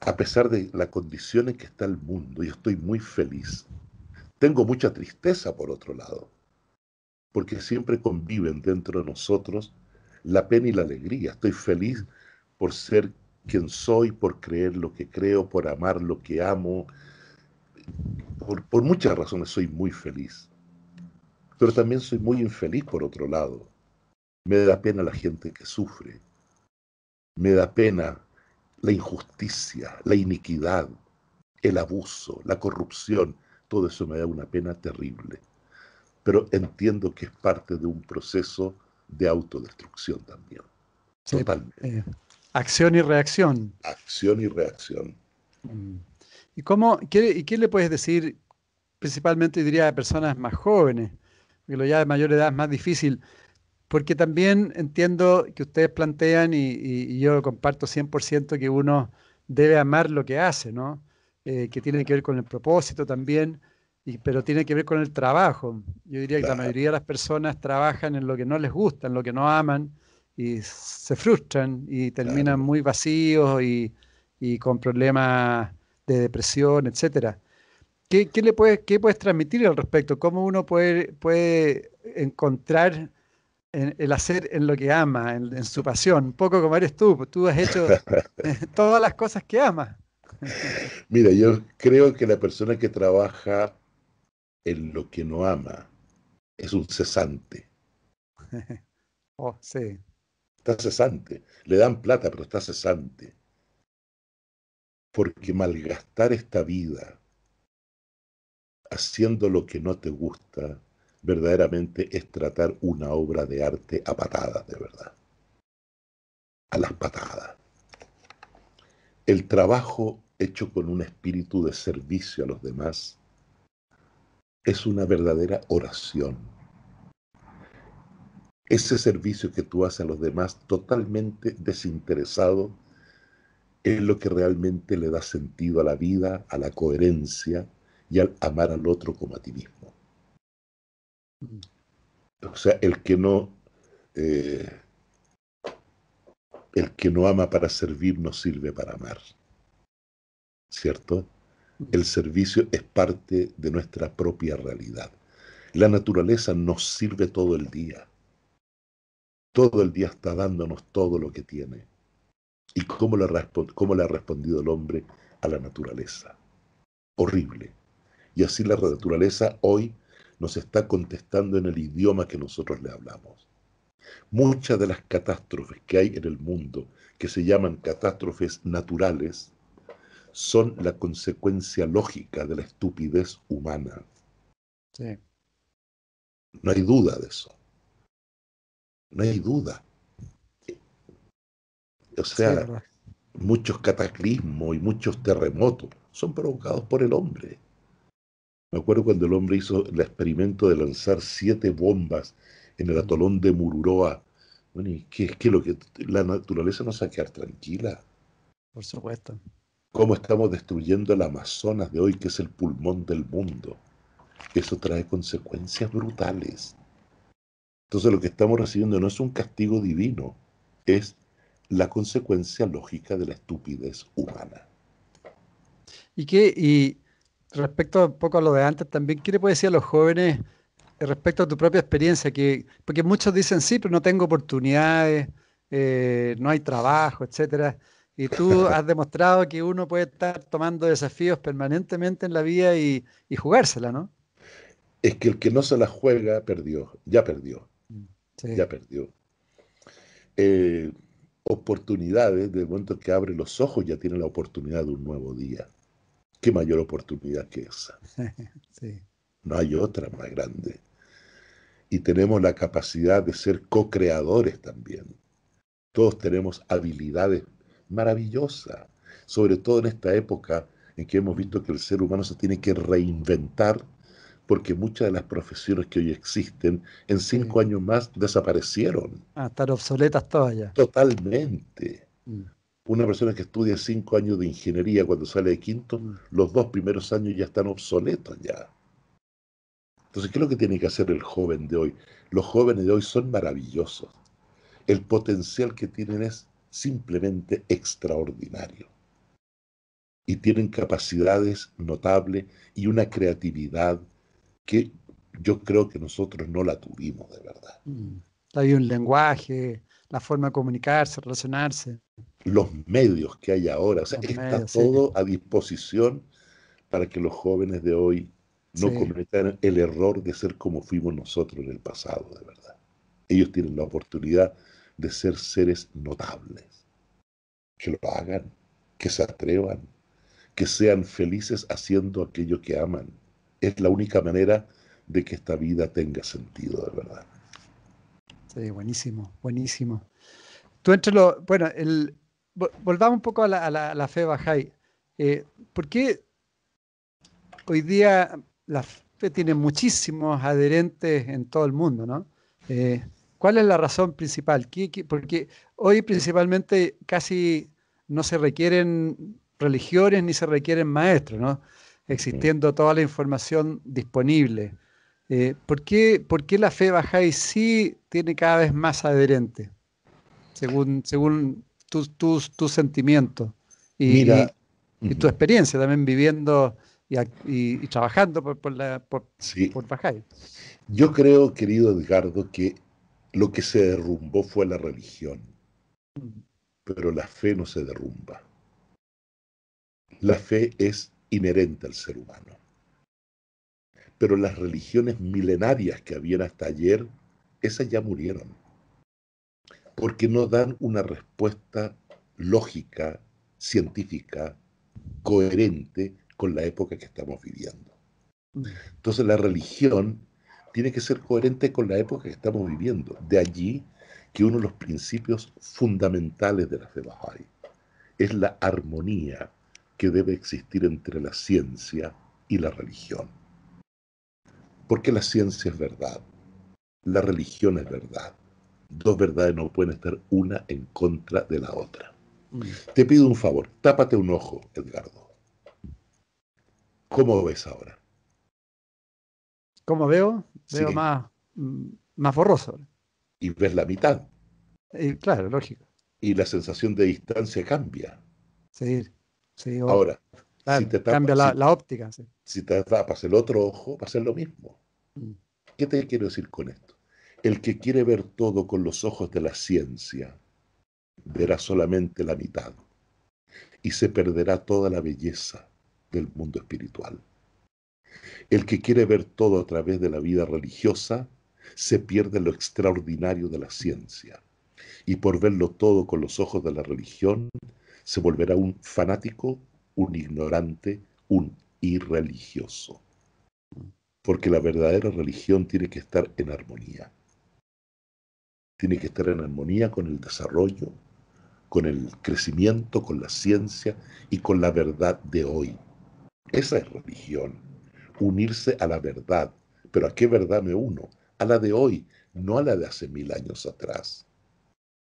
A pesar de la condición que está el mundo, yo estoy muy feliz. Tengo mucha tristeza por otro lado, porque siempre conviven dentro de nosotros la pena y la alegría. Estoy feliz por ser quien soy, por creer lo que creo, por amar lo que amo. Por, muchas razones soy muy feliz. Pero también soy muy infeliz por otro lado. Me da pena la gente que sufre. Me da pena la injusticia, la iniquidad, el abuso, la corrupción. Todo eso me da una pena terrible. Pero entiendo que es parte de un proceso de autodestrucción también. Eh, acción y reacción. Acción y reacción. Mm. ¿Y, cómo, qué, ¿Y le puedes decir, principalmente diría a personas más jóvenes? que lo ya de mayor edad es más difícil. Porque también entiendo que ustedes plantean, y, yo comparto 100%, que uno debe amar lo que hace, ¿no? Eh, que tiene que ver con el propósito también pero tiene que ver con el trabajo. Yo diría que la mayoría de las personas trabajan en lo que no les gusta, en lo que no aman, y se frustran y terminan muy vacíos y, con problemas de depresión, etc. ¿Qué, le puedes, qué puedes transmitir al respecto? ¿Cómo uno puede, puede encontrar el hacer en lo que ama, en, su pasión, un poco como eres tú, tú has hecho todas las cosas que amas. Mira, yo creo que la persona que trabaja en lo que no ama es un cesante. oh, sí. Está cesante. Le dan plata, pero está cesante. Porque malgastar esta vida haciendo lo que no te gusta verdaderamente es tratar una obra de arte a patadas, de verdad. A las patadas. El trabajo hecho con un espíritu de servicio a los demás es una verdadera oración. Ese servicio que tú haces a los demás totalmente desinteresado es lo que realmente le da sentido a la vida, a la coherencia y al amar al otro como a ti mismo. Mm. O sea, el que no, eh, el que no ama para servir no sirve para amar. ¿Cierto? El servicio es parte de nuestra propia realidad. La naturaleza nos sirve todo el día. Todo el día está dándonos todo lo que tiene. ¿Y cómo le, ha respondido el hombre a la naturaleza? Horrible. Y así la naturaleza hoy nos está contestando en el idioma que nosotros le hablamos. Muchas de las catástrofes que hay en el mundo, que se llaman catástrofes naturales, son la consecuencia lógica de la estupidez humana. Sí. No hay duda de eso. No hay duda. O sea, muchos cataclismos y muchos terremotos son provocados por el hombre. Me acuerdo cuando el hombre hizo el experimento de lanzar siete bombas en el mm. atolón de Mururoa. Bueno, ¿y qué es que lo que la naturaleza no quedar tranquila? Por supuesto cómo estamos destruyendo el Amazonas de hoy, que es el pulmón del mundo. Eso trae consecuencias brutales. Entonces lo que estamos recibiendo no es un castigo divino, es la consecuencia lógica de la estupidez humana. Y que, y respecto un poco a lo de antes también, ¿qué le puedes decir a los jóvenes eh, respecto a tu propia experiencia? Que, porque muchos dicen, sí, pero no tengo oportunidades, eh, no hay trabajo, etcétera. Y tú has demostrado que uno puede estar tomando desafíos permanentemente en la vida y, jugársela, ¿no? Es que el que no se la juega perdió, ya perdió, mm, ya perdió. Eh, oportunidades, de momento que abre los ojos ya tiene la oportunidad de un nuevo día. ¿Qué mayor oportunidad que esa? No hay otra más grande. Y tenemos la capacidad de ser co-creadores también. Todos tenemos habilidades maravillosa, sobre todo en esta época en que hemos visto que el ser humano se tiene que reinventar porque muchas de las profesiones que hoy existen en cinco años más desaparecieron. Ah, están obsoletas todas ya. Totalmente. Mm. Una persona que estudia cinco años de ingeniería cuando sale de quinto, mm. los dos primeros años ya están obsoletos ya. Entonces, ¿qué es lo que tiene que hacer el joven de hoy? Los jóvenes de hoy son maravillosos. El potencial que tienen es simplemente extraordinario. Y tienen capacidades notables y una creatividad que yo creo que nosotros no la tuvimos de verdad. Mm. Hay un lenguaje, la forma de comunicarse, relacionarse. Los medios que hay ahora, o está todo a disposición para que los jóvenes de hoy no cometan el error de ser como fuimos nosotros en el pasado, de verdad. Ellos tienen la oportunidad de ser seres notables. Que lo hagan, que se atrevan, que sean felices haciendo aquello que aman. Es la única manera de que esta vida tenga sentido, de verdad. Sí, buenísimo, buenísimo. Tú lo, bueno, el, volvamos un poco a la, fe Bajai Eh, ¿Por qué hoy día la fe tiene muchísimos adherentes en todo el mundo, no? Eh, ¿Cuál es la razón principal? porque hoy principalmente casi no se requieren religiones ni se requieren maestros, ¿no? existiendo toda la información disponible. Eh, ¿por, qué, la fe y sí tiene cada vez más adherente, según, según tus, tus, sentimientos y, y, tu experiencia también viviendo y, trabajando por, por, Yo creo, querido Edgardo, que lo que se derrumbó fue la religión, pero la fe no se derrumba. La fe es inherente al ser humano. Pero las religiones milenarias que habían hasta ayer, esas ya murieron, porque no dan una respuesta lógica, científica, coherente con la época que estamos viviendo. Mm. Entonces la religión tiene que ser coherente con la época que estamos viviendo. De allí que uno de los principios fundamentales de la fe Bahá'í es la armonía que debe existir entre la ciencia y la religión. Porque la ciencia es verdad, la religión es verdad. Dos verdades no pueden estar una en contra de la otra. Mm. Te pido un favor, tápate un ojo, Edgardo. ¿Cómo ves ahora? como veo, veo más, más borroso. Y ves la mitad. Y, claro, lógico. Y la sensación de distancia cambia. Sí, sí. Ahora, si te tapas, cambia la, óptica. Si te tapas el otro ojo, va a ser lo mismo. Mm. ¿Qué te quiero decir con esto? El que quiere ver todo con los ojos de la ciencia verá solamente la mitad y se perderá toda la belleza del mundo espiritual. El que quiere ver todo a través de la vida religiosa se pierde lo extraordinario de la ciencia y por verlo todo con los ojos de la religión se volverá un fanático, un ignorante, un irreligioso. Porque la verdadera religión tiene que estar en armonía. Tiene que estar en armonía con el desarrollo, con el crecimiento, con la ciencia y con la verdad de hoy. Esa es religión unirse a la verdad. Pero ¿a qué verdad me uno? A la de hoy, no a la de hace mil años atrás,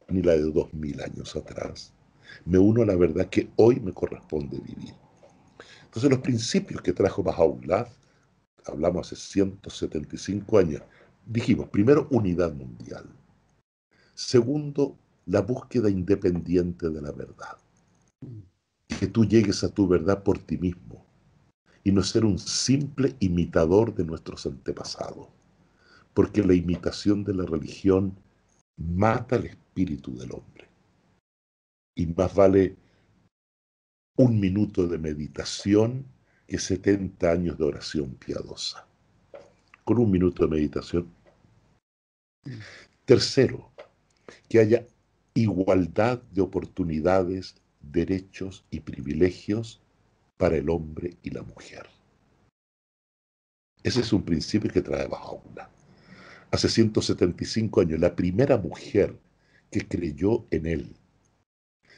ni la de dos mil años atrás. Me uno a la verdad que hoy me corresponde vivir. Entonces los principios que trajo Bajaulat, hablamos hace 175 años, dijimos, primero, unidad mundial. Segundo, la búsqueda independiente de la verdad. Mm. Que tú llegues a tu verdad por ti mismo y no ser un simple imitador de nuestros antepasados, porque la imitación de la religión mata el espíritu del hombre. Y más vale un minuto de meditación que 70 años de oración piadosa. Con un minuto de meditación. Tercero, que haya igualdad de oportunidades, derechos y privilegios para el hombre y la mujer. Ese es un principio que trae una. Hace 175 años, la primera mujer que creyó en él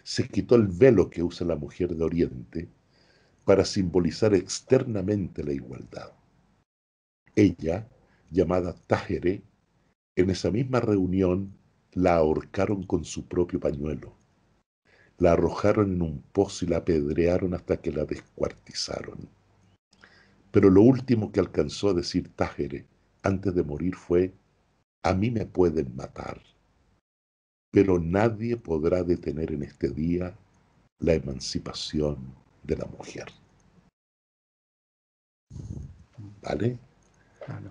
se quitó el velo que usa la mujer de Oriente para simbolizar externamente la igualdad. Ella, llamada Tajere, en esa misma reunión la ahorcaron con su propio pañuelo la arrojaron en un pozo y la apedrearon hasta que la descuartizaron. Pero lo último que alcanzó a decir Tájere antes de morir fue, a mí me pueden matar, pero nadie podrá detener en este día la emancipación de la mujer. ¿Vale?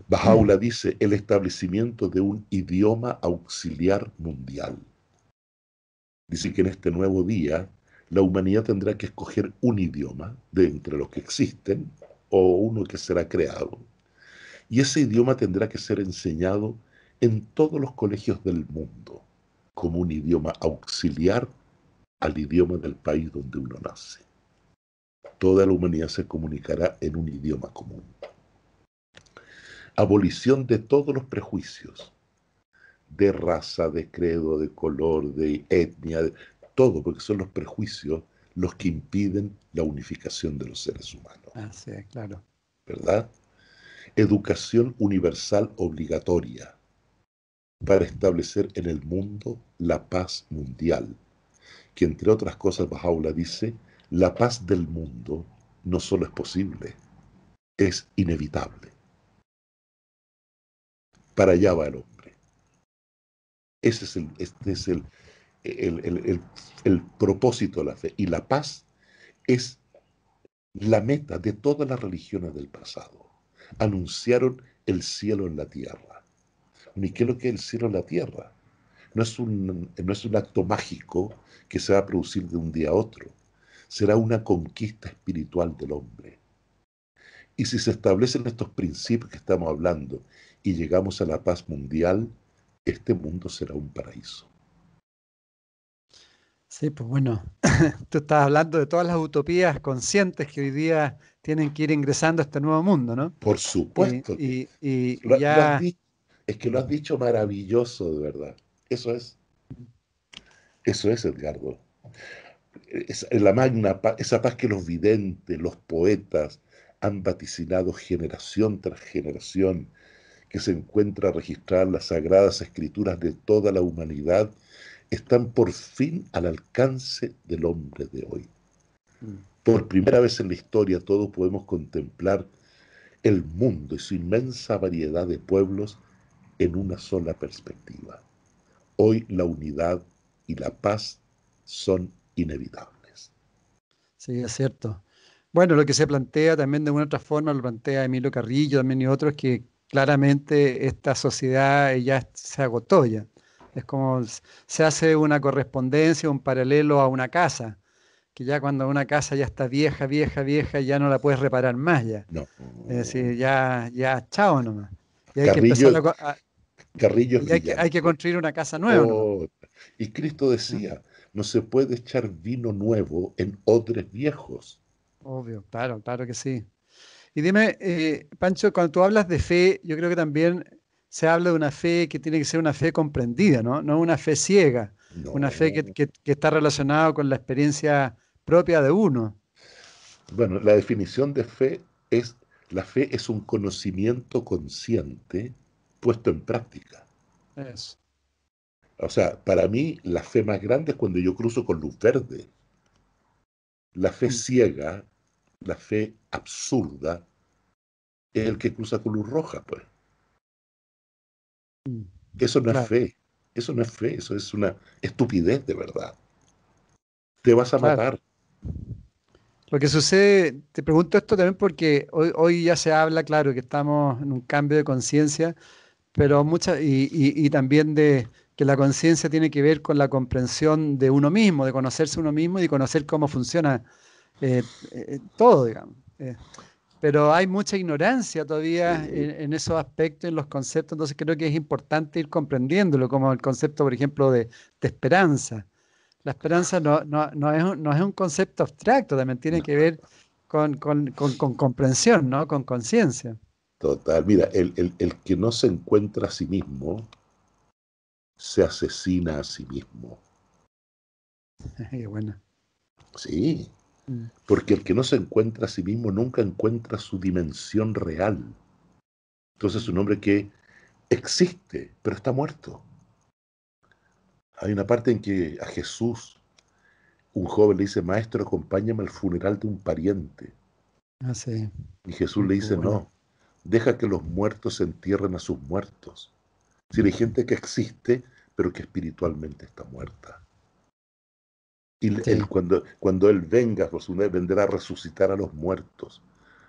Bajaula dice el establecimiento de un idioma auxiliar mundial Dice que en este nuevo día la humanidad tendrá que escoger un idioma de entre los que existen o uno que será creado. Y ese idioma tendrá que ser enseñado en todos los colegios del mundo como un idioma auxiliar al idioma del país donde uno nace. Toda la humanidad se comunicará en un idioma común. Abolición de todos los prejuicios, de raza, de credo, de color, de etnia, de todo, porque son los prejuicios los que impiden la unificación de los seres humanos. ah, sí claro. ¿Verdad? Educación universal obligatoria para establecer en el mundo la paz mundial, que entre otras cosas Bajaula dice, la paz del mundo no solo es posible, es inevitable. Para allá ese es el, este es el, el, propósito de la fe. Y la paz es la meta de todas las religiones del pasado. Anunciaron el cielo en la tierra. Ni qué es lo que es el cielo en la tierra. No es, no es un acto mágico que se va a producir de un día a otro. Será una conquista espiritual del hombre. Y si se establecen estos principios que estamos hablando y llegamos a la paz mundial, este mundo será un paraíso. Sí, pues bueno, tú estás hablando de todas las utopías conscientes que hoy día tienen que ir ingresando a este nuevo mundo, ¿no? Por supuesto. Y, es que lo has dicho maravilloso, de verdad. Eso es. Eso es, Edgardo. Es la magna, esa paz que los videntes, los poetas han vaticinado generación tras generación que se encuentra registrada en las sagradas escrituras de toda la humanidad, están por fin al alcance del hombre de hoy. Mm. Por primera vez en la historia todos podemos contemplar el mundo y su inmensa variedad de pueblos en una sola perspectiva. Hoy la unidad y la paz son inevitables. Sí, es cierto. Bueno, lo que se plantea también de una otra forma, lo plantea Emilio Carrillo también y otros, que Claramente esta sociedad ya se agotó ya. Es como se hace una correspondencia, un paralelo a una casa, que ya cuando una casa ya está vieja, vieja, vieja, ya no la puedes reparar más ya. Es decir, ya, ya chao nomás. Y hay que hay, que, construir una casa nueva. Oh, y Cristo decía, no se puede echar vino nuevo en odres viejos. Obvio, claro, claro que sí. Y dime, eh, Pancho, cuando tú hablas de fe, yo creo que también se habla de una fe que tiene que ser una fe comprendida, ¿no? una fe ciega, una fe que, está relacionada con la experiencia propia de uno. Bueno, la definición de fe es, la fe es un conocimiento consciente puesto en práctica. Eso. O sea, para mí la fe más grande es cuando yo cruzo con luz verde. La fe mm. ciega, la fe absurda, el que cruza con luz roja, pues. Mm, eso no es fe, eso no es fe, eso es una estupidez de verdad. Te vas a matar. Lo que sucede, te pregunto esto también porque hoy, ya se habla, claro, que estamos en un cambio de conciencia, pero muchas, y, también de que la conciencia tiene que ver con la comprensión de uno mismo, de conocerse uno mismo y conocer cómo funciona eh, eh, todo, digamos. Eh, pero hay mucha ignorancia todavía en, esos aspectos, en los conceptos, entonces creo que es importante ir comprendiéndolo, como el concepto, por ejemplo, de, esperanza. La esperanza no, no, no, es un, no, es un, concepto abstracto, también tiene que ver con, con, con, con comprensión, ¿no? con conciencia. Total, mira, el, el, el que no se encuentra a sí mismo, se asesina a sí mismo. Qué buena. Sí, porque el que no se encuentra a sí mismo nunca encuentra su dimensión real. Entonces un hombre que existe, pero está muerto. Hay una parte en que a Jesús un joven le dice, maestro, acompáñame al funeral de un pariente. Ah, y Jesús mm, le dice, no, deja que los muertos se entierren a sus muertos. Si hay gente que existe, pero que espiritualmente está muerta. Y cuando, cuando Él venga, vendrá a resucitar a los muertos,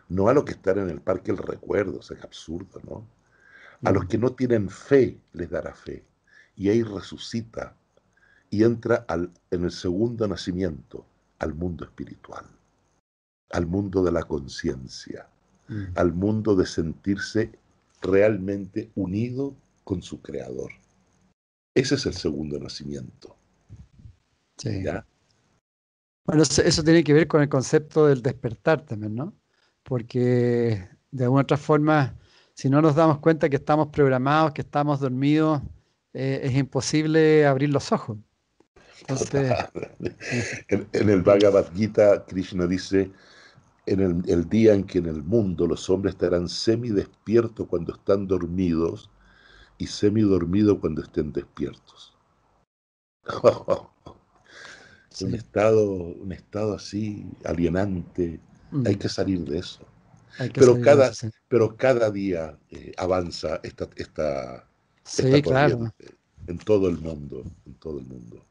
no a los que están en el parque el recuerdo, es absurdo, ¿no? A los que no tienen fe les dará fe, y ahí resucita y entra al, en el segundo nacimiento, al mundo espiritual, al mundo de la conciencia, mm. al mundo de sentirse realmente unido con su creador. Ese es el segundo nacimiento. Sí. Bueno, eso tiene que ver con el concepto del despertar también, ¿no? Porque de alguna otra forma, si no nos damos cuenta que estamos programados, que estamos dormidos, eh, es imposible abrir los ojos. Entonces, en, el Bhagavad Gita, Krishna dice, en el, día en que en el mundo los hombres estarán semi despiertos cuando están dormidos y semidormidos cuando estén despiertos. Oh, oh, un, estado, un estado así alienante. Hay mm. que salir de eso. Pero, cada, pero, cada, día eh, avanza esta, esta, eh, en todo el mundo. En todo el mundo.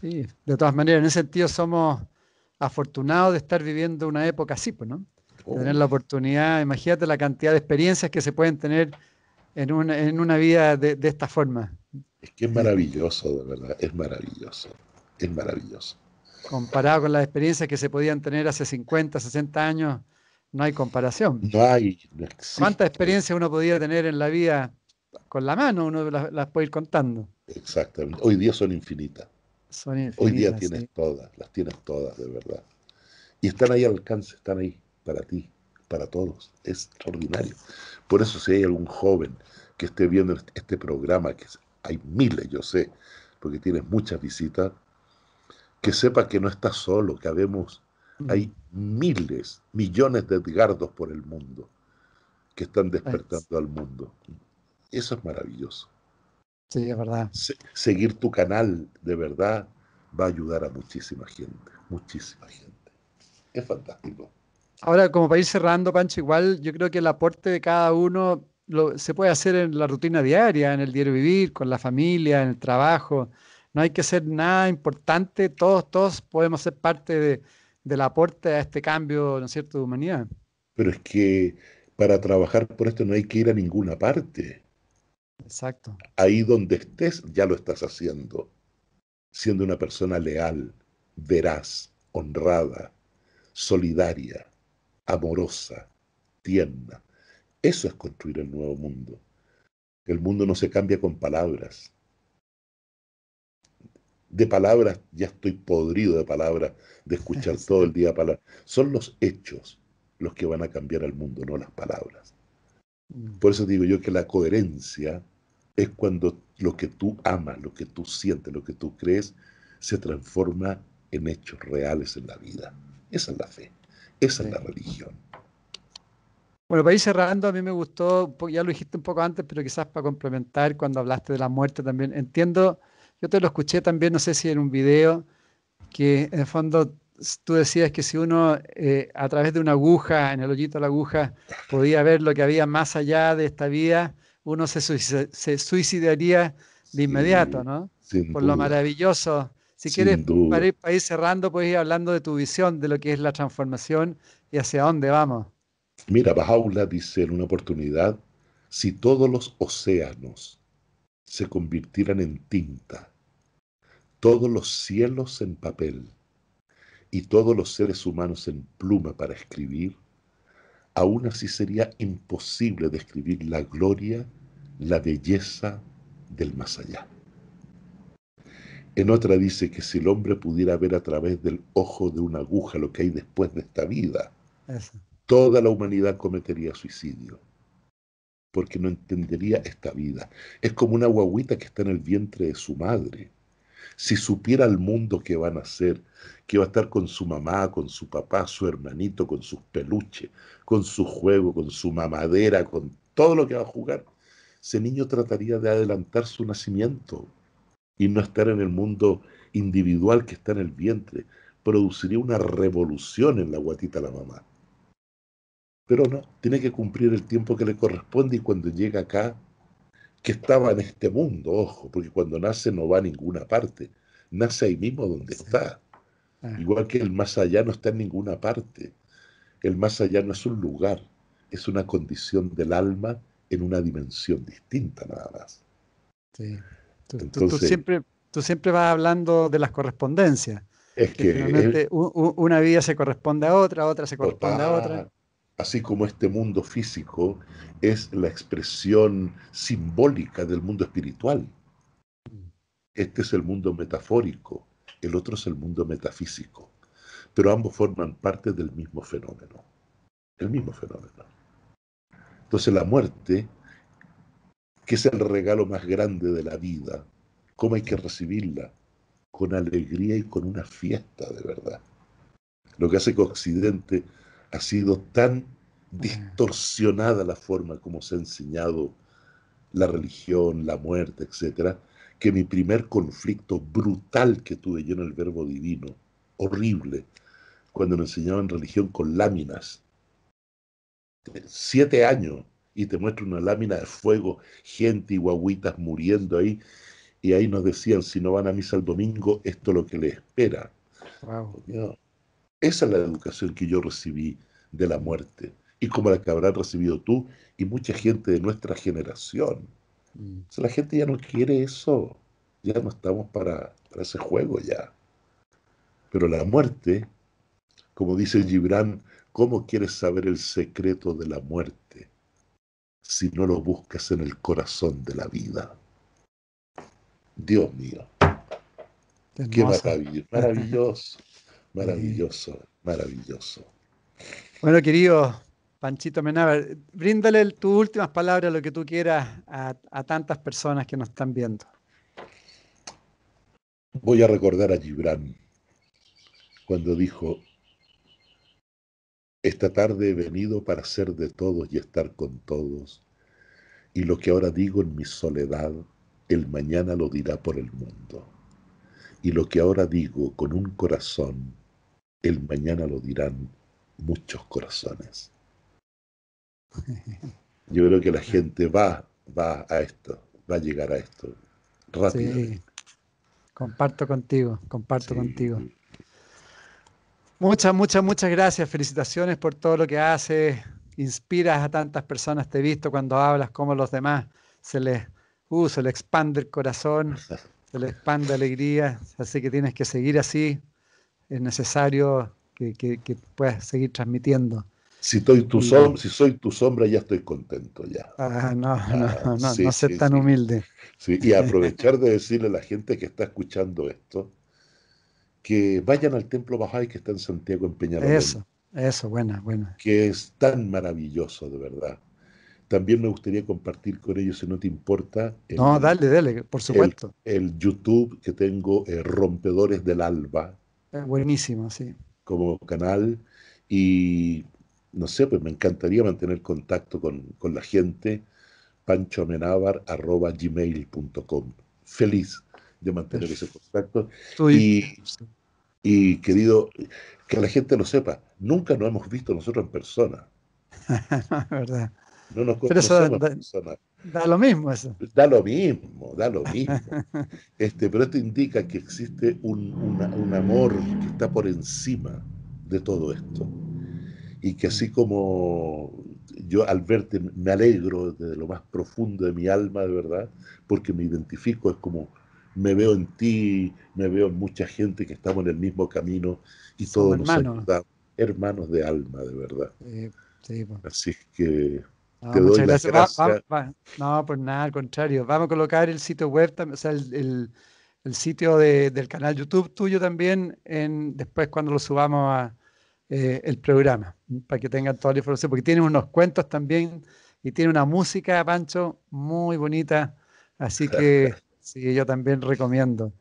Sí, de todas maneras, en ese sentido somos afortunados de estar viviendo una época así, pues, ¿no? Tener oh. la oportunidad, imagínate la cantidad de experiencias que se pueden tener en una, en una vida de esta forma. Es que es maravilloso, de verdad, es maravilloso, es maravilloso comparado con las experiencias que se podían tener hace 50, 60 años, no hay comparación. No hay. ¿Cuánta ¿Cuántas experiencias uno podía tener en la vida con la mano? Uno las, puede ir contando. Exactamente. Hoy día son infinitas. Son infinitas. Hoy día tienes todas, las tienes todas, de verdad. Y están ahí al alcance, están ahí para ti, para todos. Es extraordinario. Por eso si hay algún joven que esté viendo este, este programa, que hay miles, yo sé, porque tienes muchas visitas, que sepa que no está solo, que habemos, hay miles, millones de Edgardos por el mundo que están despertando al mundo. Eso es maravilloso. Sí, es verdad. seguir tu canal, de verdad, va a ayudar a muchísima gente, muchísima gente. Es fantástico. Ahora, como para ir cerrando, Pancho, igual yo creo que el aporte de cada uno se puede hacer en la rutina diaria, en el diario vivir, con la familia, en el trabajo no hay que ser nada importante, todos, todos podemos ser parte de, del aporte a este cambio, ¿no es cierto?, de humanidad. Pero es que para trabajar por esto no hay que ir a ninguna parte. Exacto. Ahí donde estés ya lo estás haciendo, siendo una persona leal, veraz, honrada, solidaria, amorosa, tierna. Eso es construir el nuevo mundo. El mundo no se cambia con palabras, de palabras, ya estoy podrido de palabras, de escuchar todo el día palabras. Son los hechos los que van a cambiar al mundo, no las palabras. Mm. Por eso digo yo que la coherencia es cuando lo que tú amas, lo que tú sientes, lo que tú crees, se transforma en hechos reales en la vida. Esa es la fe, esa es la religión. Bueno, para ir cerrando, a mí me gustó, ya lo dijiste un poco antes, pero quizás para complementar cuando hablaste de la muerte también, entiendo yo te lo escuché también, no sé si en un video, que en el fondo tú decías que si uno eh, a través de una aguja, en el hoyito de la aguja, podía ver lo que había más allá de esta vida, uno se, suicidaría de inmediato, ¿no? Por lo maravilloso. Si quieres, ir, cerrando, puedes ir hablando de tu visión, de lo que es la transformación y hacia dónde vamos. Mira, Bajaula dice en una oportunidad, si todos los océanos se convirtieran en tinta, todos los cielos en papel y todos los seres humanos en pluma para escribir, aún así sería imposible describir la gloria, la belleza del más allá. En otra dice que si el hombre pudiera ver a través del ojo de una aguja lo que hay después de esta vida, toda la humanidad cometería suicidio, porque no entendería esta vida. Es como una guagüita que está en el vientre de su madre si supiera el mundo que va a hacer, que va a estar con su mamá, con su papá, su hermanito, con sus peluches, con su juego, con su mamadera, con todo lo que va a jugar, ese niño trataría de adelantar su nacimiento y no estar en el mundo individual que está en el vientre. Produciría una revolución en la guatita la mamá. Pero no, tiene que cumplir el tiempo que le corresponde y cuando llega acá que estaba en este mundo, ojo, porque cuando nace no va a ninguna parte, nace ahí mismo donde está. Ah. Igual que el más allá no está en ninguna parte. El más allá no es un lugar, es una condición del alma en una dimensión distinta nada más. Sí. Tú, siempre, tú siempre vas hablando de las correspondencias. Es que, una vida se corresponde a otra, otra se corresponde a otra así como este mundo físico es la expresión simbólica del mundo espiritual. Este es el mundo metafórico, el otro es el mundo metafísico, pero ambos forman parte del mismo fenómeno, el mismo fenómeno. Entonces la muerte, que es el regalo más grande de la vida, ¿cómo hay que recibirla? Con alegría y con una fiesta de verdad. Lo que hace que Occidente ha sido tan distorsionada la forma como se ha enseñado la religión, la muerte, etcétera, que mi primer conflicto brutal que tuve yo en el verbo divino, horrible, cuando nos enseñaban religión con láminas, siete años, y te muestro una lámina de fuego, gente y guaguitas muriendo ahí, y ahí nos decían, si no van a misa el domingo, esto es lo que les espera. Esa es la educación que yo recibí de la muerte y como la que habrás recibido tú y mucha gente de nuestra generación. Mm. la gente ya no quiere eso, ya no estamos para, para ese juego ya. Pero la muerte, como dice Gibran, ¿cómo quieres saber el secreto de la muerte si no lo buscas en el corazón de la vida? Dios mío. Qué maravilloso. Maravilloso, maravilloso. Bueno, querido Panchito Menáver, bríndale tus últimas palabras, lo que tú quieras, a, a tantas personas que nos están viendo. Voy a recordar a Gibran cuando dijo, esta tarde he venido para ser de todos y estar con todos, y lo que ahora digo en mi soledad, el mañana lo dirá por el mundo. Y lo que ahora digo con un corazón el mañana lo dirán muchos corazones. Yo creo que la gente va, va a esto, va a llegar a esto rápido Sí. Comparto contigo, comparto contigo. Muchas, muchas, muchas gracias. Felicitaciones por todo lo que haces. Inspiras a tantas personas. Te he visto cuando hablas, como los demás se les, uh, se les expande el corazón, se les expande alegría. Así que tienes que seguir así es necesario que, puedas seguir transmitiendo. Si, estoy tu si soy tu sombra, ya estoy contento. ya. Ah, no, ah, no, no, no ser tan humilde. y aprovechar de decirle a la gente que está escuchando esto que vayan al Templo y que está en Santiago, en Peñarol. Eso, eso, buena, buena. Que es tan maravilloso, de verdad. También me gustaría compartir con ellos, si no te importa. no, dale, dale, por supuesto. El, YouTube que tengo, eh, Rompedores del Alba, buenísimo sí. Como canal y no sé, pues me encantaría mantener contacto con, la gente. gmail.com Feliz de mantener ese contacto. Y, y querido, que la gente lo sepa, nunca nos hemos visto nosotros en persona. verdad. No nos Pero eso da, da, lo mismo eso. Da lo mismo, da lo mismo. este, pero esto indica que existe un, un amor que está por encima de todo esto. Y que así como yo al verte me alegro desde lo más profundo de mi alma, de verdad, porque me identifico, es como me veo en ti, me veo en mucha gente que estamos en el mismo camino y todos nos hermanos de alma, de verdad. Sí, sí, Así que Muchas gracias. No, pues nada, al contrario. Vamos a colocar el sitio web, o sea, el, sitio del canal YouTube tuyo también, en, después cuando lo subamos a eh, el programa, para que tengan toda la información, porque tiene unos cuentos también y tiene una música, Pancho, muy bonita. Así que sí, yo también recomiendo.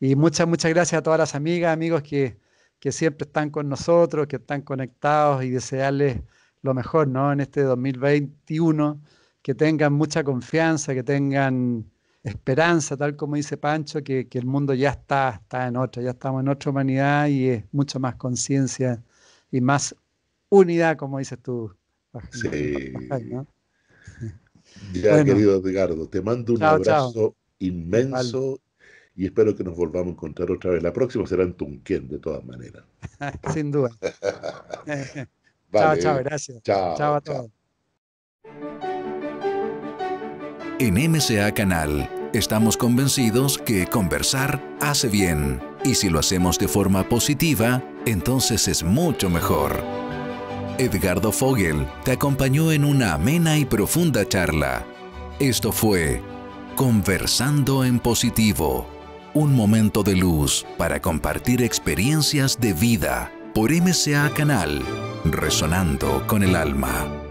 Y muchas, muchas gracias a todas las amigas, amigos que, que siempre están con nosotros, que están conectados y desearles lo mejor, ¿no? En este 2021, que tengan mucha confianza, que tengan esperanza, tal como dice Pancho, que, el mundo ya está, está en otra, ya estamos en otra humanidad y es mucho más conciencia y más unidad, como dices tú. Sí. Ya, querido Edgardo, te mando un abrazo inmenso y espero que nos volvamos a encontrar otra vez. La próxima será en Tunquén, de todas maneras. Sin duda. Chao, chao, gracias. Chao, chao a todos. En MCA Canal estamos convencidos que conversar hace bien y si lo hacemos de forma positiva, entonces es mucho mejor. Edgardo Fogel te acompañó en una amena y profunda charla. Esto fue Conversando en Positivo, un momento de luz para compartir experiencias de vida por MSA Canal, resonando con el alma.